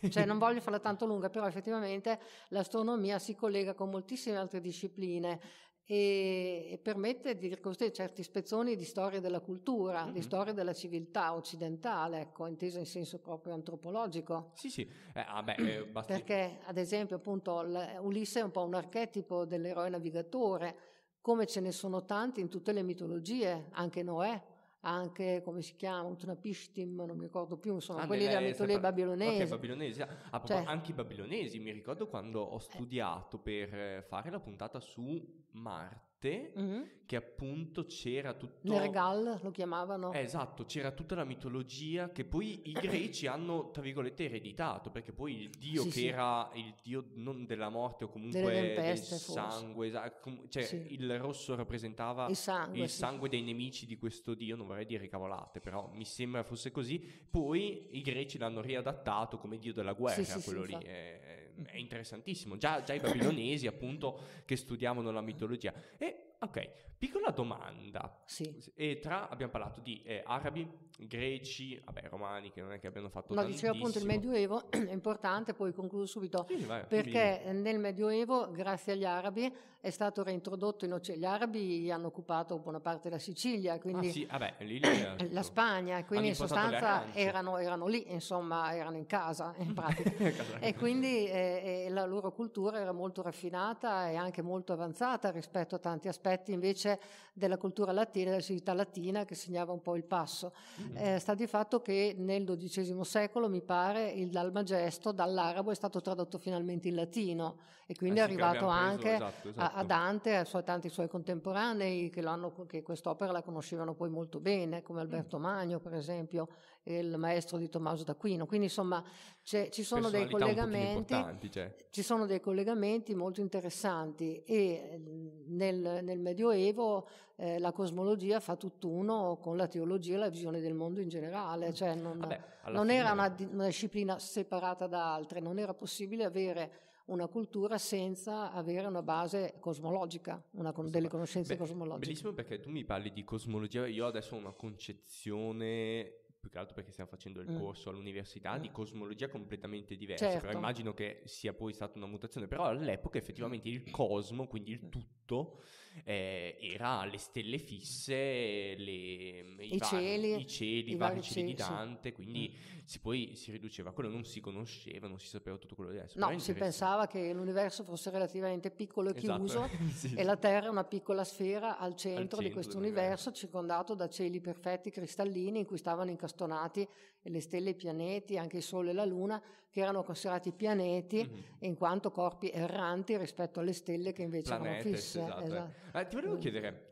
cioè non voglio farla tanto lunga, però effettivamente l'astronomia si collega con moltissime altre discipline e, e permette di ricostruire certi spezzoni di storia della cultura, mm-hmm. di mhm. storia della civiltà occidentale, ecco, intesa in senso proprio antropologico. Sì, sì, eh, ah beh, eh, basti... perché ad esempio appunto Ulisse è un po' un archetipo dell'eroe navigatore, come ce ne sono tanti in tutte le mitologie, anche Noè anche, come si chiama, Utnapishtim, non mi ricordo più, insomma, ah, quelli della mitologia babilonese. Ok, babilonese. Ah, cioè. anche i babilonesi, mi ricordo quando ho eh. studiato per eh, fare la puntata su Marte, mm-hmm che appunto c'era tutto... Nergal lo chiamavano. Eh, esatto, c'era tutta la mitologia che poi i greci hanno, tra virgolette, ereditato, perché poi il dio sì, che sì. era il dio non della morte o comunque tempeste, del sangue, esatto, cioè sì. il rosso rappresentava il sangue, il sangue dei nemici di questo dio, non vorrei dire cavolate, però mi sembra fosse così. Poi i greci l'hanno riadattato come dio della guerra, quello lì. È, è, interessantissimo. Già, già i babilonesi, appunto, che studiavano la mitologia. E Ok, piccola domanda. Sì. E tra abbiamo parlato di eh, arabi, greci, vabbè, romani che non è che abbiano fatto No, tantissimo. dicevo appunto il Medioevo è importante, poi concludo subito, sì, vai, perché dimmi. nel Medioevo, grazie agli arabi, è stato reintrodotto in Occidente. Gli arabi hanno occupato buona parte della Sicilia, ah, quindi ah, sì, vabbè, lì, lì la Spagna, quindi in sostanza erano, erano, lì, insomma, erano in casa in pratica. e quindi eh, eh, la loro cultura era molto raffinata e anche molto avanzata rispetto a tanti aspetti invece della cultura latina, della civiltà latina che segnava un po' il passo. Mm eh, sta di fatto che nel XII secolo, mi pare, il Dalmagesto dall'arabo è stato tradotto finalmente in latino e quindi eh è arrivato anche esatto, esatto. A, Dante, e a tanti suoi contemporanei che, che quest'opera la conoscevano poi molto bene, come mm. Alberto Magno per esempio, il maestro di Tommaso d'Aquino. Quindi insomma ci sono, cioè. ci sono dei collegamenti, molto interessanti e nel, nel Medioevo eh, la cosmologia fa tutt'uno con la teologia e la visione del mondo in generale, cioè non, Vabbè, non era una, una disciplina separata da altre, non era possibile avere una cultura senza avere una base cosmologica, una con- delle conoscenze Beh, cosmologiche. Bellissimo perché tu mi parli di cosmologia, io adesso ho una concezione più che altro perché stiamo facendo il mm. corso all'università mm. di cosmologia completamente diversa, certo. però immagino che sia poi stata una mutazione, però all'epoca effettivamente il cosmo, quindi il mm. tutto, eh, era le stelle fisse, le, i, I, vari, cieli, i, cieli, i vari cieli, di Dante, quindi mm. si, poi si riduceva a quello, non si conosceva, non si sapeva tutto quello di adesso. No, si pensava che l'universo fosse relativamente piccolo e esatto. chiuso sì, e sì. la Terra una piccola sfera al centro, al centro di questo universo circondato da cieli perfetti cristallini in cui stavano incastonati le stelle e i pianeti, anche il Sole e la Luna, che erano considerati pianeti mm-hmm. in quanto corpi erranti rispetto alle stelle che invece Planete, erano fisse. Esatto. esatto. Eh, ti volevo mm. chiedere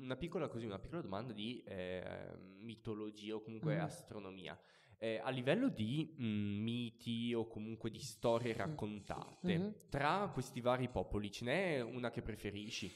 una piccola, così, una piccola domanda di eh, mitologia o comunque mm-hmm. astronomia. Eh, a livello di mh, mm, miti o comunque di storie mm. raccontate, mm-hmm. tra questi vari popoli ce n'è una che preferisci?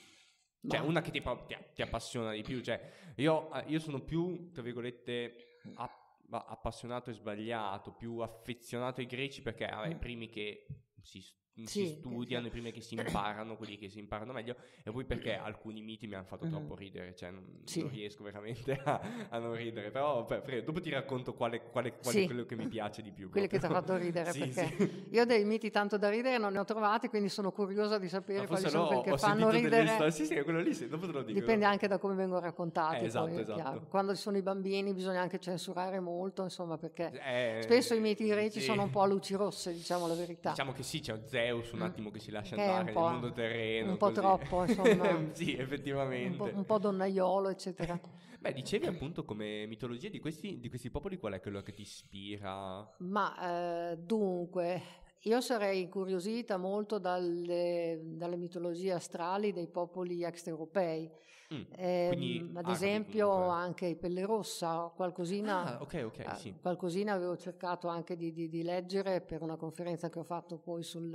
Cioè, Ma... una che ti, ti, ti, appassiona di più. Cioè, io, eh, io sono più, tra virgolette, app- appassionato e sbagliato, più affezionato ai greci perché era i mm. primi che si Mhmm, sì, si studiano, i primi che si imparano, quelli che si imparano meglio, e poi perché alcuni miti mi hanno fatto troppo ridere, cioè non, sì. non riesco veramente a, a, non ridere, però per, dopo ti racconto quale, quale, quale sì. quello che mi piace di più. Quello che ti ha fatto ridere, perché io dei miti tanto da ridere non ne ho trovati, quindi sono curiosa di sapere quali sono quelli che fanno ridere. sì, sì, quello lì, dopo te lo dico. Dipende anche da come vengono raccontati. Eh, esatto, poi, esatto. Quando ci sono i bambini bisogna anche censurare molto, insomma, perché eh, spesso i miti eh, greci sono un po' a luci rosse, diciamo la verità. Diciamo che sì, c'è un zero Zeus un mm. attimo che si lascia andare nel mondo terreno. Un po' così. troppo, insomma. sì, effettivamente. Un po', un po', donnaiolo, eccetera. Beh, dicevi appunto come mitologia di questi, di questi popoli qual è quello che ti ispira? Ma eh, dunque, io sarei incuriosita molto dalle, dalle mitologie astrali dei popoli extraeuropei. Mm, eh, ad esempio comunque. anche i Pelle Rossa, qualcosina, ah, okay, okay, eh, sì. qualcosina avevo cercato anche di, di, di, leggere per una conferenza che ho fatto poi sul,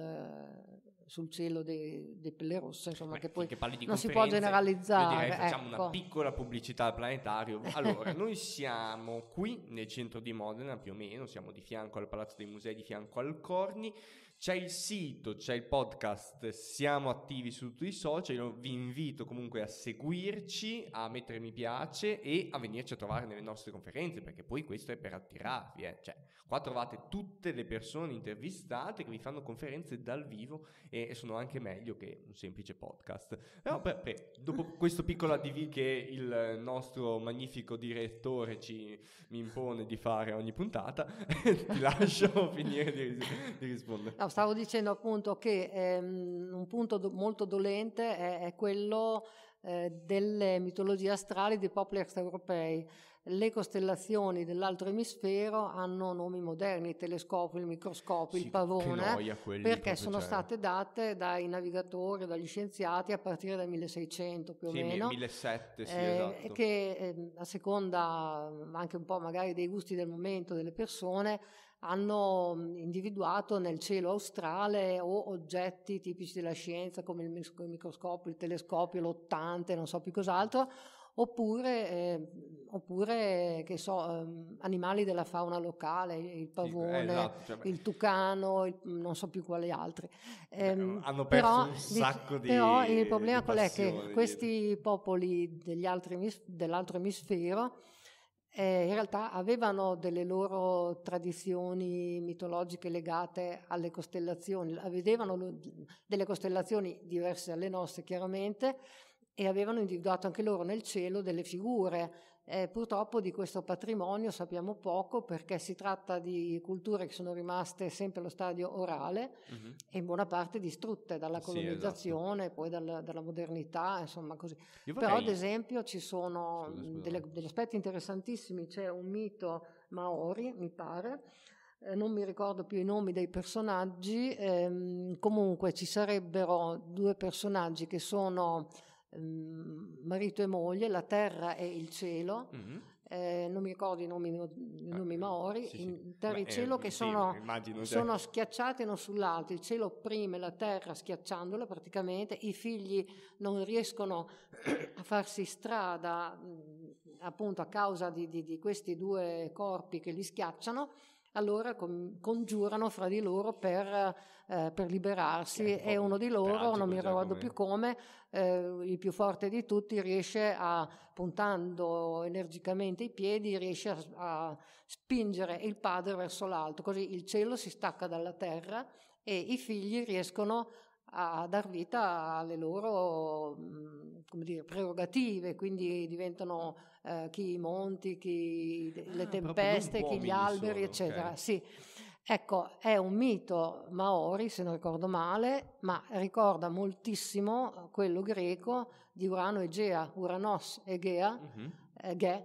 sul cielo di de, Pelle Rosse, insomma, Beh, che poi non si può generalizzare. Direi, facciamo ecco. una piccola pubblicità al planetario. Allora, noi siamo qui nel centro di Modena, più o meno, siamo di fianco al Palazzo dei Musei, di fianco al Corni. C'è il sito, c'è il podcast, siamo attivi su tutti i social, io vi invito comunque a seguirci, a mettere mi piace e a venirci a trovare nelle nostre conferenze, perché poi questo è per attirarvi, eh. cioè, qua trovate tutte le persone intervistate che vi fanno conferenze dal vivo e sono anche meglio che un semplice podcast. Però beh, beh, dopo questo piccolo ADV che il nostro magnifico direttore ci mi impone di fare ogni puntata, ti lascio finire di, ris- di rispondere. No, stavo dicendo appunto che ehm, un punto do- molto dolente è, è quello eh, delle mitologie astrali dei popoli extraeuropei. Le costellazioni dell'altro emisfero hanno nomi moderni, il telescopio, il microscopio, sì, il pavone, perché sono c'era. Cioè. state date dai navigatori, dagli scienziati a partire dal 1600 più sì, o meno. 1700, sì, eh, esatto. Che eh, a seconda anche un po' magari dei gusti del momento delle persone hanno individuato nel cielo australe o oggetti tipici della scienza come il microscopio, il telescopio, l'ottante, non so più cos'altro, oppure, eh, oppure so, eh, animali della fauna locale, il pavone, esatto, cioè, il tucano, il, mhmm, non so più quali altri. Eh, hanno perso però, un sacco di Però il problema qual è che questi popoli degli altri, dell'altro emisfero eh, in realtà avevano delle loro tradizioni mitologiche legate alle costellazioni, vedevano delle costellazioni diverse dalle nostre chiaramente e avevano individuato anche loro nel cielo delle figure eh, purtroppo di questo patrimonio sappiamo poco perché si tratta di culture che sono rimaste sempre allo stadio orale uh-huh. e in buona parte distrutte dalla colonizzazione, sì, esatto. poi dal, dalla modernità, insomma così. Vorrei... Però ad esempio ci sono scusa, scusa. Delle, degli aspetti interessantissimi, c'è un mito maori, mi pare, eh, non mi ricordo più i nomi dei personaggi, ehm, comunque ci sarebbero due personaggi che sono Ehm, marito e moglie, La terra e il cielo, mm-hmm. eh, non mi ricordo i nomi, i nomi ah, maori, sì, sì. terra e Ma, cielo eh, che sì, sono, sono schiacciati uno sull'altro, il cielo opprime la terra schiacciandola praticamente, i figli non riescono a farsi strada mm, appunto a causa di, di, di questi due corpi che li schiacciano allora con, congiurano fra di loro per, eh, per liberarsi e, uno di loro, non mi ricordo come... più come, eh, il più forte di tutti, riesce a, puntando energicamente i piedi, riesce a, a spingere il padre verso l'alto, così il cielo si stacca dalla terra e i figli riescono a a dar vita alle loro mh, mhmm, dire, prerogative, quindi diventano eh, chi i monti, chi le ah, tempeste, ah, chi gli alberi, solo, eccetera. Okay. Sì. Ecco, è un mito maori, se non ricordo male, ma ricorda moltissimo quello greco di Urano e Gea, Uranos e Gea, mm-hmm. eh, Ge,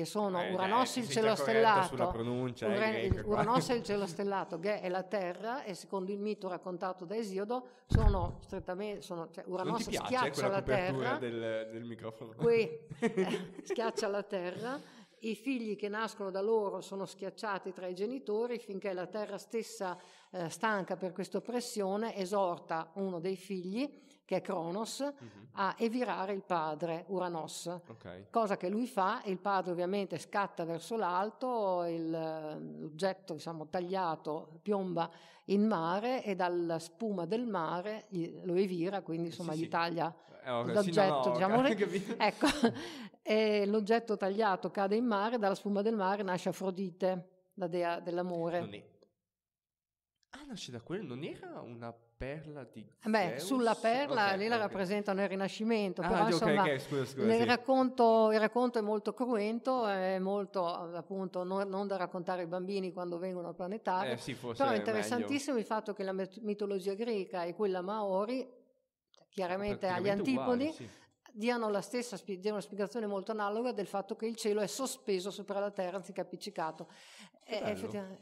che sono eh, cioè, Uranosso eh, il cielo stellato, Uran- il cielo stellato, che è la Terra e secondo il mito raccontato da Esiodo sono strettamente, sono, cioè Uranosso schiaccia la Terra, del, del microfono. Qui, eh, schiaccia la Terra, i figli che nascono da loro sono schiacciati tra i genitori finché la Terra stessa, eh, stanca per questa oppressione, esorta uno dei figli che è Cronos, mm-hmm. a evirare il padre, Uranos, okay. cosa che lui fa e il padre ovviamente scatta verso l'alto, il, l'oggetto diciamo, tagliato piomba in mare e dalla spuma del mare lo evira, quindi eh, insomma sì, gli sì. taglia eh, l'oggetto, sì, no, diciamo, okay. ecco, e l'oggetto tagliato cade in mare, dalla spuma del mare nasce Afrodite, la dea dell'amore. Ah, nasce da quello, non era una perla di eh Beh, Zeus? sulla perla okay, lì la rappresentano il Rinascimento, ah, però okay, insomma, scusa, scusa, sì. racconto, il, racconto, è molto cruento, è molto appunto non, non da raccontare ai bambini quando vengono al planetario, eh, sì, però è interessantissimo meglio. il fatto che la mitologia greca e quella maori, cioè, chiaramente ah, agli antipodi, uguale, sì. diano la stessa diano una spiegazione molto analoga del fatto che il cielo è sospeso sopra la terra anziché appiccicato. Eh,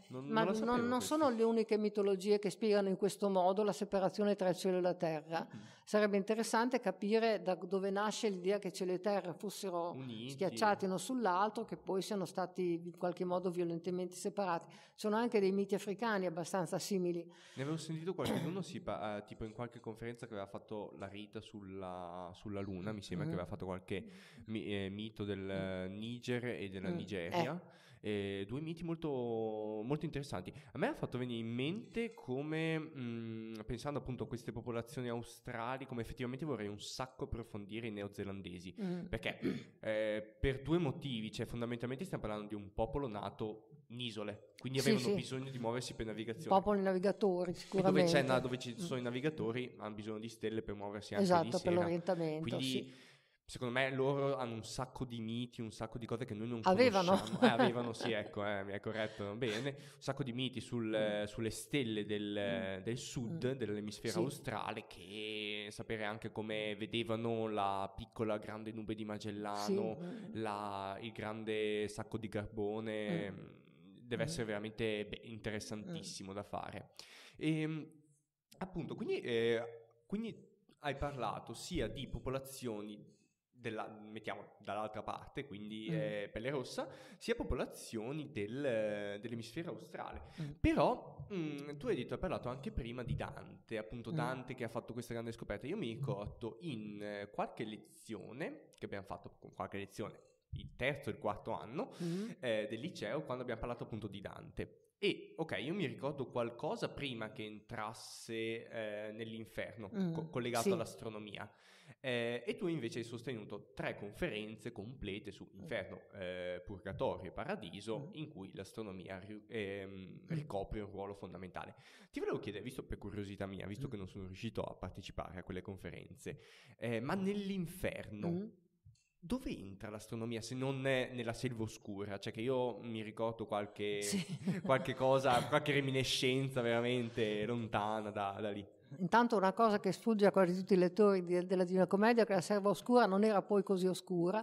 non, ma non, non, non sono le uniche mitologie che spiegano in questo modo la separazione tra il cielo e la terra. Mm. Sarebbe interessante capire da dove nasce l'idea che cielo e terra fossero Uniti. schiacciati uno sull'altro, che poi siano stati in qualche modo violentemente separati. Sono anche dei miti africani abbastanza simili. Ne avevo sentito qualcuno, sì, pa- eh, tipo in qualche conferenza che aveva fatto la Rita sulla, sulla Luna, mi sembra mm. che aveva fatto qualche mi- eh, mito del mm. Niger e della mm. Nigeria eh. Eh, due miti molto, molto, interessanti. A me ha fatto venire in mente come, mh, mm, pensando appunto a queste popolazioni australi, come effettivamente vorrei un sacco approfondire i neozelandesi. Mm. Perché eh, per due motivi, cioè fondamentalmente stiamo parlando di un popolo nato in isole, quindi avevano sì, sì. bisogno di muoversi per navigazione. Popoli navigatori, sicuramente. Dove, dove, ci mm. sono i navigatori hanno bisogno di stelle per muoversi anche di esatto, per l'orientamento. Quindi, sì Secondo me loro hanno un sacco di miti, un sacco di cose che noi non avevano. conosciamo. Eh, avevano, sì, ecco, eh, mi è corretto, bene. Un sacco di miti sul, mm. sulle stelle del, mm. del sud, mm. dell'emisfero sì. australe, che sapere anche come vedevano la piccola grande nube di Magellano, sì. la, il grande sacco di carbone, mm. Mm. deve mm. essere veramente beh, interessantissimo da fare. E, ehm, appunto, quindi, eh, quindi hai parlato sia di popolazioni della, mettiamo dall'altra parte, quindi mm. eh, pelle rossa, sia popolazioni del, eh, dell'emisfero australe. Mm. Però mh, mm, tu hai detto, hai parlato anche prima di Dante, appunto mm. Dante mm. che ha fatto questa grande scoperta. Io mi ricordo in eh, qualche lezione che abbiamo fatto, con qualche lezione, il terzo e il quarto anno mm. eh, del liceo, quando abbiamo parlato appunto di Dante. E ok, io mi ricordo qualcosa prima che entrasse eh, nell'inferno, mm, co- collegato sì. all'astronomia. Eh, e tu invece hai sostenuto tre conferenze complete su inferno, eh, purgatorio e paradiso, mm-hmm. in cui l'astronomia ri- ehm, ricopre un ruolo fondamentale. Ti volevo chiedere, visto per curiosità mia, visto mm. che non sono riuscito a partecipare a quelle conferenze, eh, ma mm. nell'inferno... Mm. Dove entra l'astronomia se non nella selva oscura? Cioè che io mi ricordo qualche, sì. qualche cosa, qualche reminiscenza veramente lontana da, da lì. Intanto una cosa che sfugge a quasi tutti i lettori di, della Divina Commedia è che la serva oscura non era poi così oscura,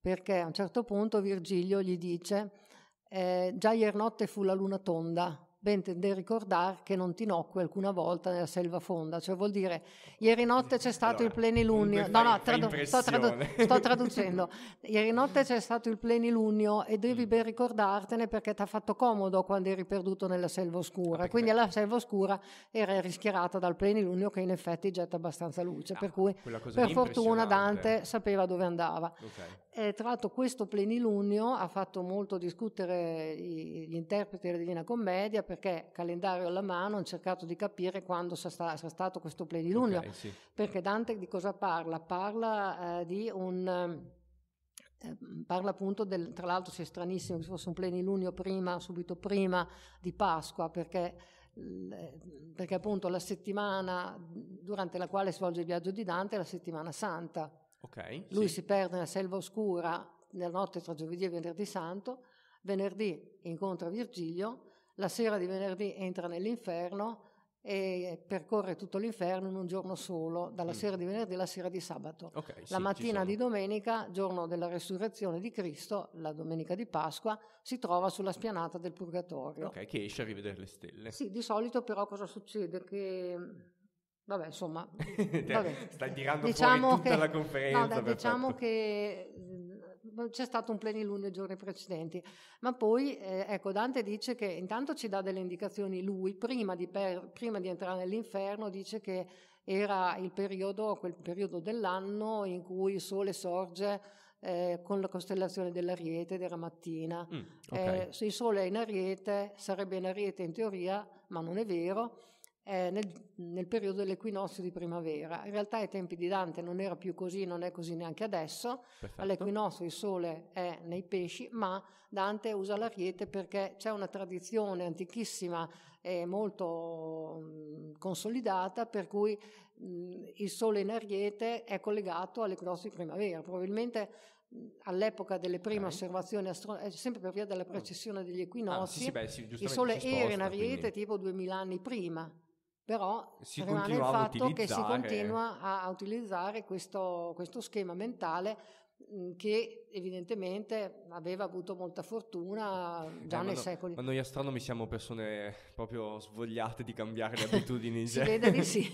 perché a un certo punto Virgilio gli dice eh, già ieri notte fu la luna tonda, ben tende ricordare che non ti nocque alcuna volta nella selva fonda, cioè vuol dire ieri notte c'è stato allora, il plenilunio, no no, tradu- sto, tradu- sto, traducendo, ieri notte c'è stato il plenilunio e devi mm. ben ricordartene perché ti ha fatto comodo quando eri perduto nella selva oscura, ah, quindi la selva oscura era rischiarata dal plenilunio che in effetti getta abbastanza luce, ah, per cui per fortuna Dante sapeva dove andava. Okay. Eh, tra l'altro questo plenilunio ha fatto molto discutere gli interpreti della Divina Commedia perché calendario alla mano hanno cercato di capire quando sia, sta, sia stato questo plenilunio. Okay, sì. Perché Dante di cosa parla? Parla eh, di un... Eh, parla appunto del, tra l'altro si è stranissimo che ci fosse un plenilunio prima, subito prima di Pasqua, perché eh, perché appunto la settimana durante la quale svolge il viaggio di Dante è la settimana santa Okay, Lui sì. si perde nella selva oscura nella notte tra giovedì e venerdì santo, venerdì incontra Virgilio, la sera di venerdì entra nell'inferno e percorre tutto l'inferno in un giorno solo, dalla mm. sera di venerdì alla sera di sabato. Okay, la sì, mattina di domenica, giorno della resurrezione di Cristo, la domenica di Pasqua, si trova sulla spianata del purgatorio. Ok, che esce a rivedere le stelle. Sì, di solito però cosa succede? Che Vabbè, insomma, mm, cioè, vabbè. stai tirando diciamo fuori tutta la conferenza. No, dai, diciamo che mm, c'è stato un plenilunio i giorni precedenti, ma poi eh, ecco, Dante dice che intanto ci dà delle indicazioni lui, prima di, per, prima di entrare nell'inferno dice che era il periodo, quel periodo dell'anno in cui il sole sorge eh, con la costellazione dell'Ariete della mattina. Mm, okay. eh, se il sole è in Ariete, sarebbe in Ariete in teoria, ma non è vero eh, nel, nel, periodo dell'equinozio di primavera. In realtà ai tempi di Dante non era più così, non è così neanche adesso. Perfetto. All'equinozio il sole è nei pesci, ma Dante usa l'ariete perché c'è una tradizione antichissima e molto mh, consolidata per cui mh, il sole in ariete è collegato all'equinozio di primavera. Probabilmente all'epoca delle prime okay. osservazioni astronomiche, sempre per via della mm. precessione degli equinozi, ah, sì, sì, beh, sì, il Sole era in Ariete quindi... tipo 2000 anni prima però si rimane il fatto che si continua a, utilizzare questo, questo schema mentale che evidentemente aveva avuto molta fortuna eh, già eh, nei no, secoli. Ma noi astronomi siamo persone proprio svogliate di cambiare le abitudini. si cioè. vede di sì.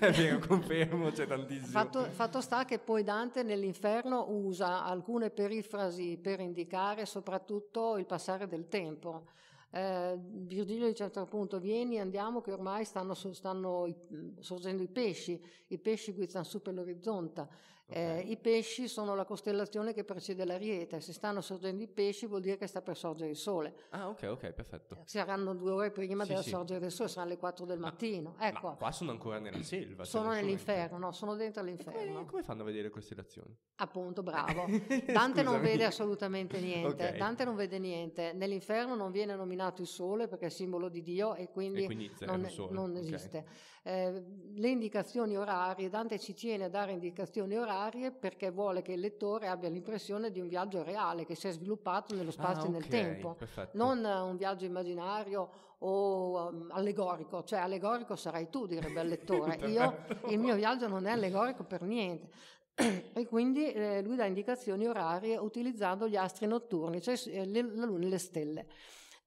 È cioè, vero, confermo, c'è tantissimo. Fatto, fatto, sta che poi Dante nell'inferno usa alcune perifrasi per indicare soprattutto il passare del tempo eh, Virgilio dice a un certo punto vieni andiamo che ormai stanno, stanno, mm, sorgendo i pesci, i pesci guizzano su per l'orizzonte, Okay. Eh, I pesci sono la costellazione che precede l'ariete, se stanno sorgendo i pesci vuol dire che sta per sorgere il sole. Ah ok, ok, perfetto. Eh, saranno due ore prima sì, della sì. sorgere del sole, saranno le 4 del mattino. ecco. Ma qua sono ancora nella selva. Sono nell'inferno, no, sono dentro l'inferno. Come, come, fanno a vedere le costellazioni? Appunto, bravo. Dante non vede assolutamente niente, okay. Dante non vede niente. Nell'inferno non viene nominato il sole perché è simbolo di Dio e quindi, e quindi non, non, esiste. Eh, le indicazioni orarie, Dante ci tiene a dare indicazioni orarie letterarie perché vuole che il lettore abbia l'impressione di un viaggio reale che si è sviluppato nello ah, spazio ah, e nel tempo, perfetto. non eh, un viaggio immaginario o um, allegorico, cioè allegorico sarai tu, direbbe il lettore, io il mio viaggio non è allegorico per niente. e quindi eh, lui dà indicazioni orarie utilizzando gli astri notturni, cioè eh, le, la luna e le stelle.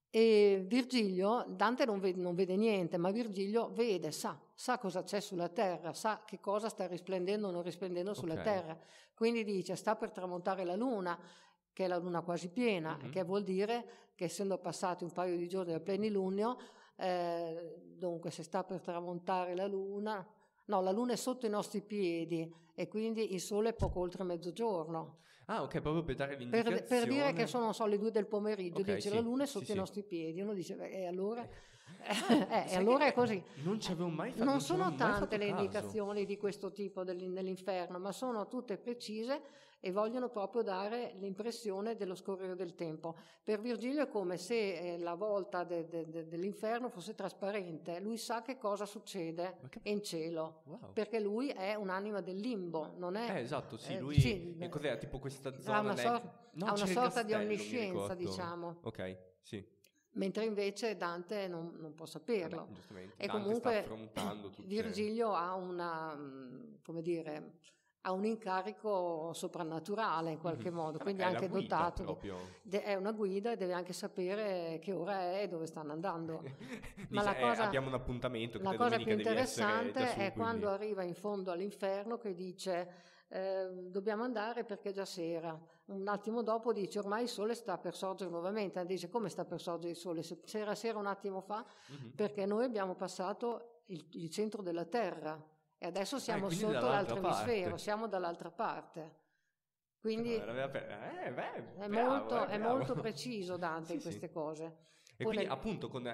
E Virgilio, Dante non vede, non vede niente, ma Virgilio vede, sa, sa cosa c'è sulla terra, sa che cosa sta risplendendo o non risplendendo sulla terra. Quindi dice sta per tramontare la luna, che è la luna quasi piena, mm-hmm. che vuol dire che essendo passati un paio di giorni dal plenilunio, eh, dunque se sta per tramontare la luna, No, la Luna è sotto i nostri piedi e quindi il Sole è poco oltre mezzogiorno. Ah, ok, proprio per dare l'indicazione. Per, per dire che sono, so, le due del pomeriggio, okay, dice sì, la Luna è sotto sì, i nostri piedi. Uno dice, e allora... Eh. Eh, eh, allora è così. Non ci avevo mai fatto Non sono, sono tante le caso. indicazioni di questo tipo nell'inferno, ma sono tutte precise e vogliono proprio dare l'impressione dello scorrere del tempo. Per Virgilio è come se eh, la volta de, de, de, dell'inferno fosse trasparente, lui sa che cosa succede che... in cielo, wow. perché lui è un'anima del limbo, non è... Eh, esatto, sì, eh, lui sì, è cos'è, tipo questa zona... Ha una, sor- nel... no, ha una sorta castello, di onniscienza, diciamo. Ok, sì mentre invece Dante non, non può saperlo. Vabbè, giustamente, e Dante comunque tutte... Virgilio ha, una, mm, dire, ha un incarico soprannaturale in qualche mhm. modo, quindi è anche dotato. Proprio. è una guida e deve anche sapere che ora è e dove stanno andando. Dice, Ma la eh, cosa, eh, abbiamo un appuntamento. la cosa più interessante su, è quindi. quando arriva in fondo all'inferno che dice Ehm, dobbiamo andare perché è già sera. Un attimo dopo dice ormai il sole sta per sorgere nuovamente. Dice come sta per sorgere il sole? Se era sera un attimo fa, uh-huh. perché noi abbiamo passato il, il, centro della Terra e adesso eh, siamo eh, sotto l'altro emisfero, siamo dall'altra parte. Quindi eh, eh beh, eh, bravo, è, molto, è, molto, preciso Dante sì, in queste sì. cose. E quindi, la... appunto, con, eh,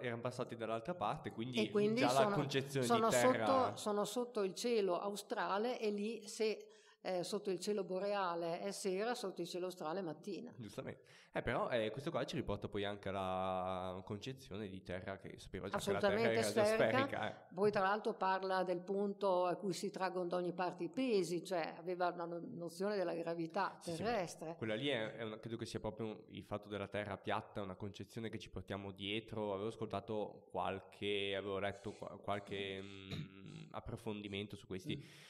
erano passati dall'altra parte, quindi, quindi già sono, la concezione sono di terra... Sotto, sono sotto il cielo australe e lì se eh, sotto il cielo boreale è sera, sotto il cielo australe è mattina. Giustamente. Eh, però eh, questo qua ci riporta poi anche alla concezione di terra che sapeva già che la terra era sferica. sferica poi eh. tra l'altro parla del punto a cui si traggono da ogni parte i pesi, cioè aveva una nozione della gravità terrestre. Sì, sì. Quella lì è, è una, credo che sia proprio un, il fatto della terra piatta, una concezione che ci portiamo dietro. Avevo ascoltato qualche, avevo letto qualche mh, mm, approfondimento su questi. Mm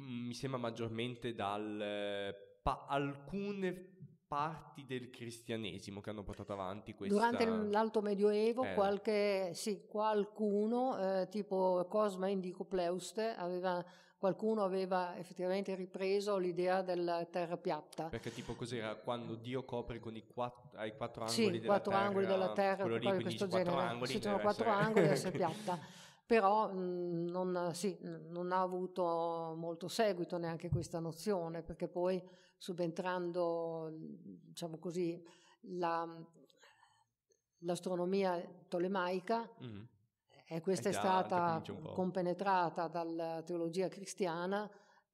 Mm, mi sembra maggiormente dal eh, pa- alcune parti del cristianesimo che hanno portato avanti questa... Durante l'Alto Medioevo eh. qualche, sì, qualcuno, eh, tipo Cosma Indicopleust, aveva, qualcuno aveva effettivamente ripreso l'idea della terra piatta. Perché tipo cos'era? Quando Dio copre con i quattro, ai quattro angoli, sì, della, quattro terra, angoli della terra, quello lì, quindi quattro genere. angoli, ci sono quattro angoli e essere piatta però mh, mhmm, non, sì, non, ha avuto molto seguito neanche questa nozione, perché poi subentrando, diciamo così, la, l'astronomia tolemaica, mm. e eh, questa eh è, già, stata compenetrata dalla teologia cristiana,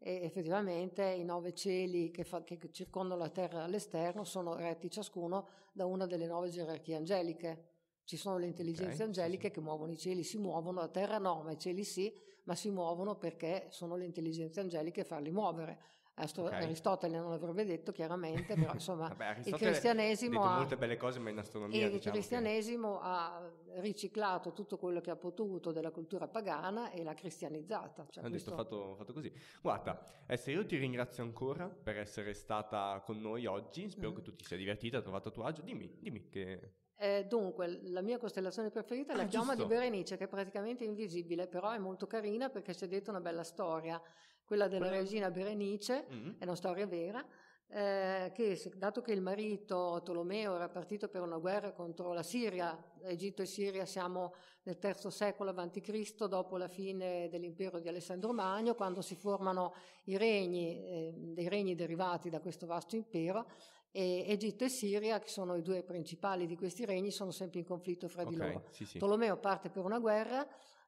e effettivamente i nove cieli che, fa, che circondano la terra all'esterno sono retti ciascuno da una delle nove gerarchie angeliche. Ci sono le intelligenze okay, angeliche sì, sì. che muovono i cieli, si muovono, la terra no, ma i cieli sì, ma si muovono perché sono le intelligenze angeliche a farli muovere. Astro- okay. Aristotele non l'avrebbe detto chiaramente, però insomma Vabbè, il cristianesimo, ha, cose, il diciamo cristianesimo che... ha riciclato tutto quello che ha potuto della cultura pagana e l'ha cristianizzata. Cioè, questo... detto, fatto, fatto, così. Guarda, Esther, io ti ringrazio ancora per essere stata con noi oggi, spero mm. che tu ti sia divertita, hai trovato tuo agio, dimmi, dimmi che... Eh, dunque, la mia costellazione preferita è la ah, chioma di Berenice, che è praticamente invisibile, però è molto carina perché ci ha detto una bella storia, quella della Bene. regina Berenice, mm-hmm. è una storia vera. Eh, che dato che il marito Tolomeo era partito per una guerra contro la Siria, Egitto e Siria siamo nel III secolo a.C., dopo la fine dell'impero di Alessandro Magno, quando si formano i regni, eh, dei regni derivati da questo vasto impero, e Egitto e Siria, che sono i due principali di questi regni, sono sempre in conflitto fra okay, di loro. Sì, sì. Tolomeo parte per una guerra,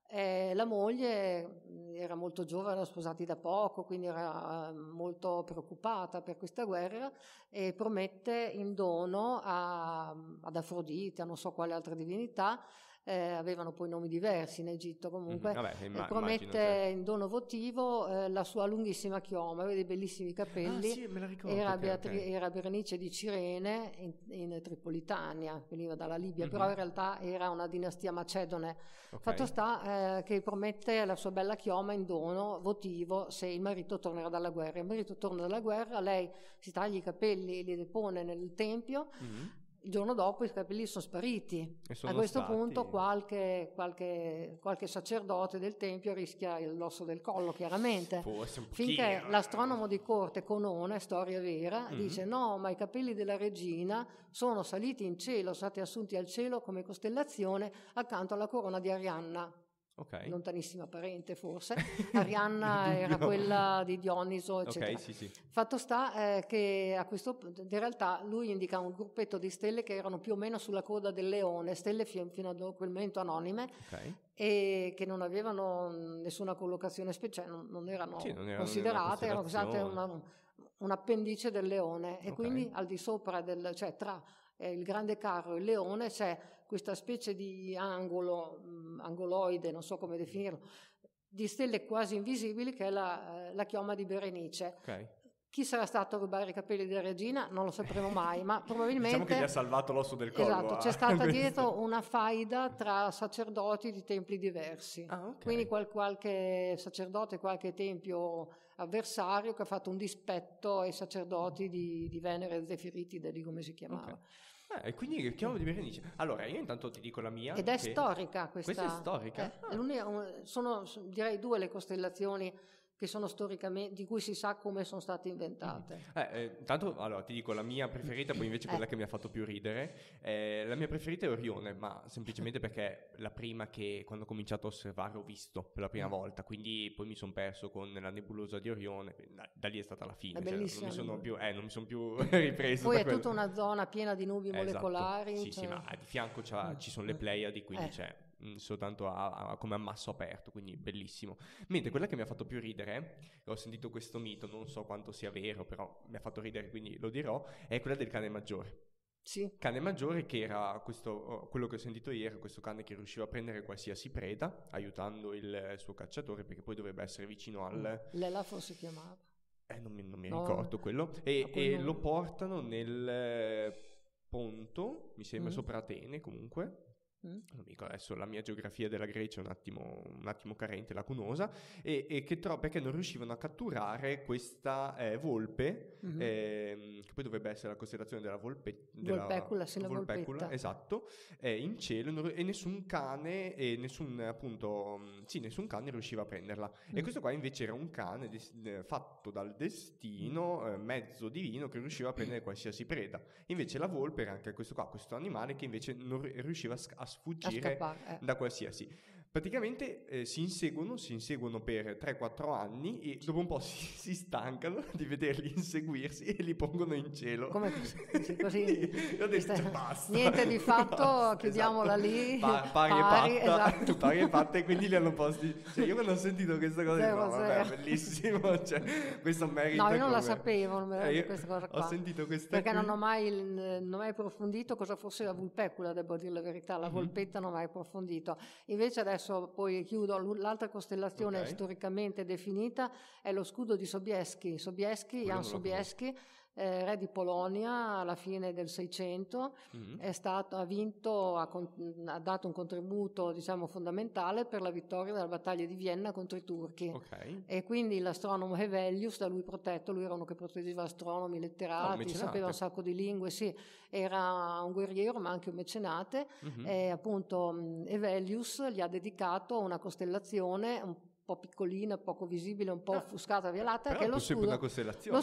eh, la moglie mm, era molto giovane, erano sposati da poco, quindi era eh, molto preoccupata per questa guerra e promette in dono a, mm, ad Afrodite, a non so quale altra divinità, eh, avevano poi nomi diversi in Egitto comunque, mm-hmm. Vabbè, eh, imma- promette immagino, certo. sì. in dono votivo eh, la sua lunghissima chioma, aveva dei bellissimi capelli, ah, sì, ricordo, era, okay, Beatri- okay. era, Berenice di Cirene in, in Tripolitania, veniva dalla Libia, mm-hmm. però in realtà era una dinastia macedone. Okay. Fatto sta eh, che promette la sua bella chioma in dono votivo se il marito tornerà dalla guerra. Il marito torna dalla guerra, lei si taglia i capelli e li depone nel tempio. Mm-hmm il giorno dopo i capelli sono spariti. Sono a questo stati... punto qualche, qualche, qualche, sacerdote del Tempio rischia l'osso del collo, chiaramente. Finché eh. l'astronomo di corte Conone, storia vera, mm-hmm. dice no, ma i capelli della regina sono saliti in cielo, sono stati assunti al cielo come costellazione accanto alla corona di Arianna. Okay. lontanissima parente forse, Arianna era quella di Dioniso, eccetera. Okay, sì, sì. Fatto sta eh, che a questo punto, in realtà lui indica un gruppetto di stelle che erano più o meno sulla coda del leone, stelle fino a quel momento anonime, okay. e che non avevano nessuna collocazione speciale, non, non erano sì, non era considerate, erano usate una, un appendice del leone, e quindi al di sopra del, cioè tra eh, il grande carro e il leone c'è questa specie di angolo, mm, angoloide, non so come definirlo, di stelle quasi invisibili che è la, eh, la chioma di Berenice. Okay. Chi sarà stato a rubare i capelli della regina non lo sapremo mai, ma probabilmente... diciamo che gli ha salvato l'osso del corpo. Esatto, c'è eh. stata dietro una faida tra sacerdoti di templi diversi. Ah, okay. Quindi qual- qualche sacerdote, qualche tempio avversario che ha fatto un dispetto ai sacerdoti di, di Venere Zefiriti, di come si chiamava. Okay. Ah, e quindi il piano di Berenice. Allora, io intanto ti dico la mia. Ed è storica questa. Questa è storica. Eh, è, ah. sono direi due le costellazioni sono storicamente, di cui si sa come sono state inventate. Eh, eh, tanto allora ti dico la mia preferita, poi invece quella eh. che mi ha fatto più ridere. Eh, la mia preferita è Orione, ma semplicemente perché la prima che quando ho cominciato a osservare ho visto per la prima mm. volta, quindi poi mi sono perso con la nebulosa di Orione, da, da lì è stata la fine. Cioè, non, mi più, eh, non mi sono più, ripreso. Poi è quella. tutta una zona piena di nubi esatto. molecolari. Esatto. Sì, cioè... sì, ma di fianco mm. ci sono le Pleiadi, quindi eh. c'è Mm, soltanto a, a, come ammasso aperto, quindi bellissimo. Mentre quella che mi ha fatto più ridere, ho sentito questo mito, non so quanto sia vero, però mi ha fatto ridere, quindi lo dirò, è quella del cane maggiore. Sì. Cane maggiore che era questo, oh, quello che ho sentito ieri, questo cane che riusciva a prendere qualsiasi preda aiutando il suo cacciatore perché poi dovrebbe essere vicino al... Mm. L'elafo si chiamava. Eh, non mi, non mi no, ricordo quello. E, e lo portano nel eh, ponto, mi sembra mm. sopra Atene comunque, Mm. Amico, adesso la mia geografia della Grecia è un attimo, un attimo carente, lacunosa, e, e che tro- perché non riuscivano a catturare questa eh, volpe, mm-hmm. eh, che poi dovrebbe essere la costellazione della, volpe, della volpecula, se la volpecula, esatto, eh, in cielo non, e nessun cane, e nessun, appunto, sì, nessun cane riusciva a prenderla. mm E questo qua invece era un cane des- eh, fatto dal destino, eh, mezzo divino, che riusciva a prendere qualsiasi preda. Invece la volpe era anche questo qua, questo animale che invece non riusciva a, sc- a sfuggire eh. da qualsiasi Praticamente eh, si inseguono, si inseguono per 3-4 anni e dopo un po' si, si, stancano di vederli inseguirsi e li pongono in cielo. Come così? così detto, sta... basta, niente di fatto, basta, esatto. chiudiamola esatto. lì. Pa- pari, esatto. pari, e patta. esatto. pari e fatta e quindi li hanno posti. Cioè, io quando ho sentito questa cosa, cioè, dico, vabbè, bellissimo, cioè, questo merito. No, io non come... la sapevo, non me eh, questa cosa qua. Ho sentito questa Perché qui... non, ho mai, non mai approfondito cosa fosse la vulpecula, devo dire la verità, la mm-hmm. volpetta non ho mai approfondito. Invece adesso adesso poi chiudo, l'altra costellazione okay. storicamente definita è lo scudo di Sobieski, Sobieski, Jan Sobieski, eh, re di Polonia alla fine del Seicento, mm-hmm. stato, ha, vinto, ha, con, ha, dato un contributo diciamo, fondamentale per la vittoria della battaglia di Vienna contro i turchi. Okay. E quindi l'astronomo Hevelius, da lui protetto, lui era uno che proteggeva astronomi, ah, letterati, oh, sapeva un sacco di lingue, sì, era un guerriero ma anche un mecenate mm-hmm. e appunto mm, Hevelius gli ha dedicato una costellazione un po' piccolina, poco visibile, un po' offuscata, violata, che è lo scudo, lo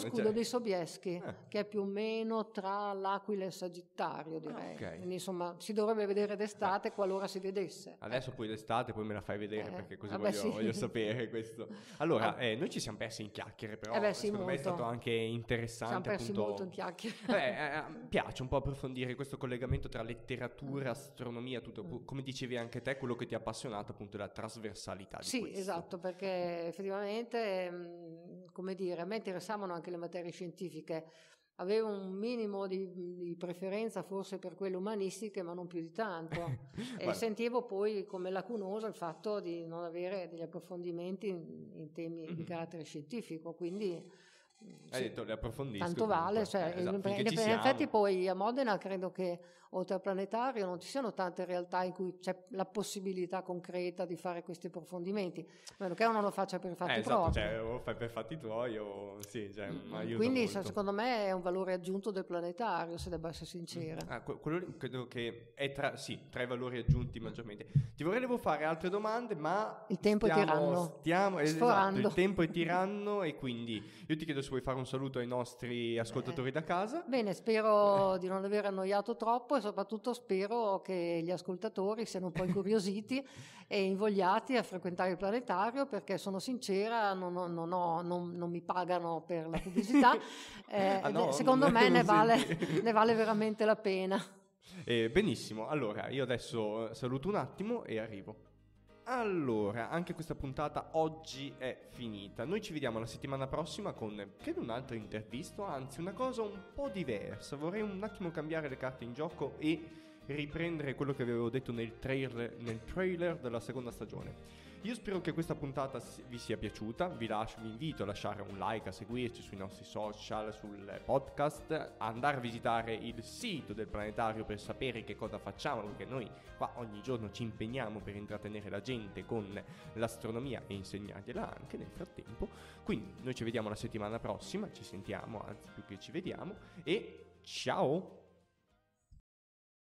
scudo cioè. di Sobieschi, eh. che è più o meno tra l'Aquila e il Sagittario, ah, direi. okay. Quindi, insomma, si dovrebbe vedere d'estate ah. qualora si vedesse. Adesso poi d'estate poi me la fai vedere eh. perché così voglio, sì. voglio, sapere questo. Allora, eh, noi ci siamo persi in chiacchiere, però eh beh, sì, secondo molto. me è stato anche interessante. Ci Siamo persi appunto... molto in chiacchiere. Beh, eh, piace un po' approfondire questo collegamento tra letteratura, astronomia, tutto, mm. come dicevi anche te, quello che ti ha appassionato appunto è la trasversalità di sì, questo. Sì, esatto esatto, perché effettivamente, mhmm, come dire, a me interessavano anche le materie scientifiche, avevo un minimo di, di preferenza forse per quelle umanistiche, ma non più di tanto, e sentivo poi come lacunoso il fatto di non avere degli approfondimenti in, in temi mm-hmm. di carattere scientifico, quindi hai sì. detto le approfondisco. Tanto vale, cioè, eh, esatto, in, in, in effetti poi a Modena credo che oltre al planetario non ci siano tante realtà in cui c'è la possibilità concreta di fare questi approfondimenti, a meno che uno lo faccia per i fatti eh, esatto, propri. Cioè, o fai per fatti tuoi o sì, cioè, mm-hmm. Quindi se, secondo me è un valore aggiunto del planetario, se debba essere mm-hmm. sincera. Mm-hmm. Ah, quello credo che è tra, sì, tra i valori aggiunti mm. maggiormente. Ti vorrei fare altre domande, ma... Il tempo stiamo, è tiranno. Stiamo, Sforando. esatto, il tempo è tiranno e quindi io ti chiedo scusa vuoi fare un saluto ai nostri ascoltatori Beh. da casa. Bene, spero eh. di non aver annoiato troppo e soprattutto spero che gli ascoltatori siano un po' incuriositi e invogliati a frequentare il planetario perché sono sincera, non, ho, non, ho, non, non mi pagano per la pubblicità. eh, ah, no, secondo me ne vale, ne vale veramente la pena. Eh, benissimo, allora io adesso saluto un attimo e arrivo. Allora, anche questa puntata oggi è finita. Noi ci vediamo la settimana prossima con credo un'altra intervista, anzi una cosa un po' diversa. Vorrei un attimo cambiare le carte in gioco e riprendere quello che avevo detto nel trailer, nel trailer della seconda stagione. Io spero che questa puntata vi sia piaciuta, vi, lascio, vi invito a lasciare un like, a seguirci sui nostri social, sul podcast, a andare a visitare il sito del planetario per sapere che cosa facciamo, perché noi qua ogni giorno ci impegniamo per intrattenere la gente con l'astronomia e insegnargliela anche nel frattempo. Quindi noi ci vediamo la settimana prossima, ci sentiamo, anzi più che ci vediamo, e ciao!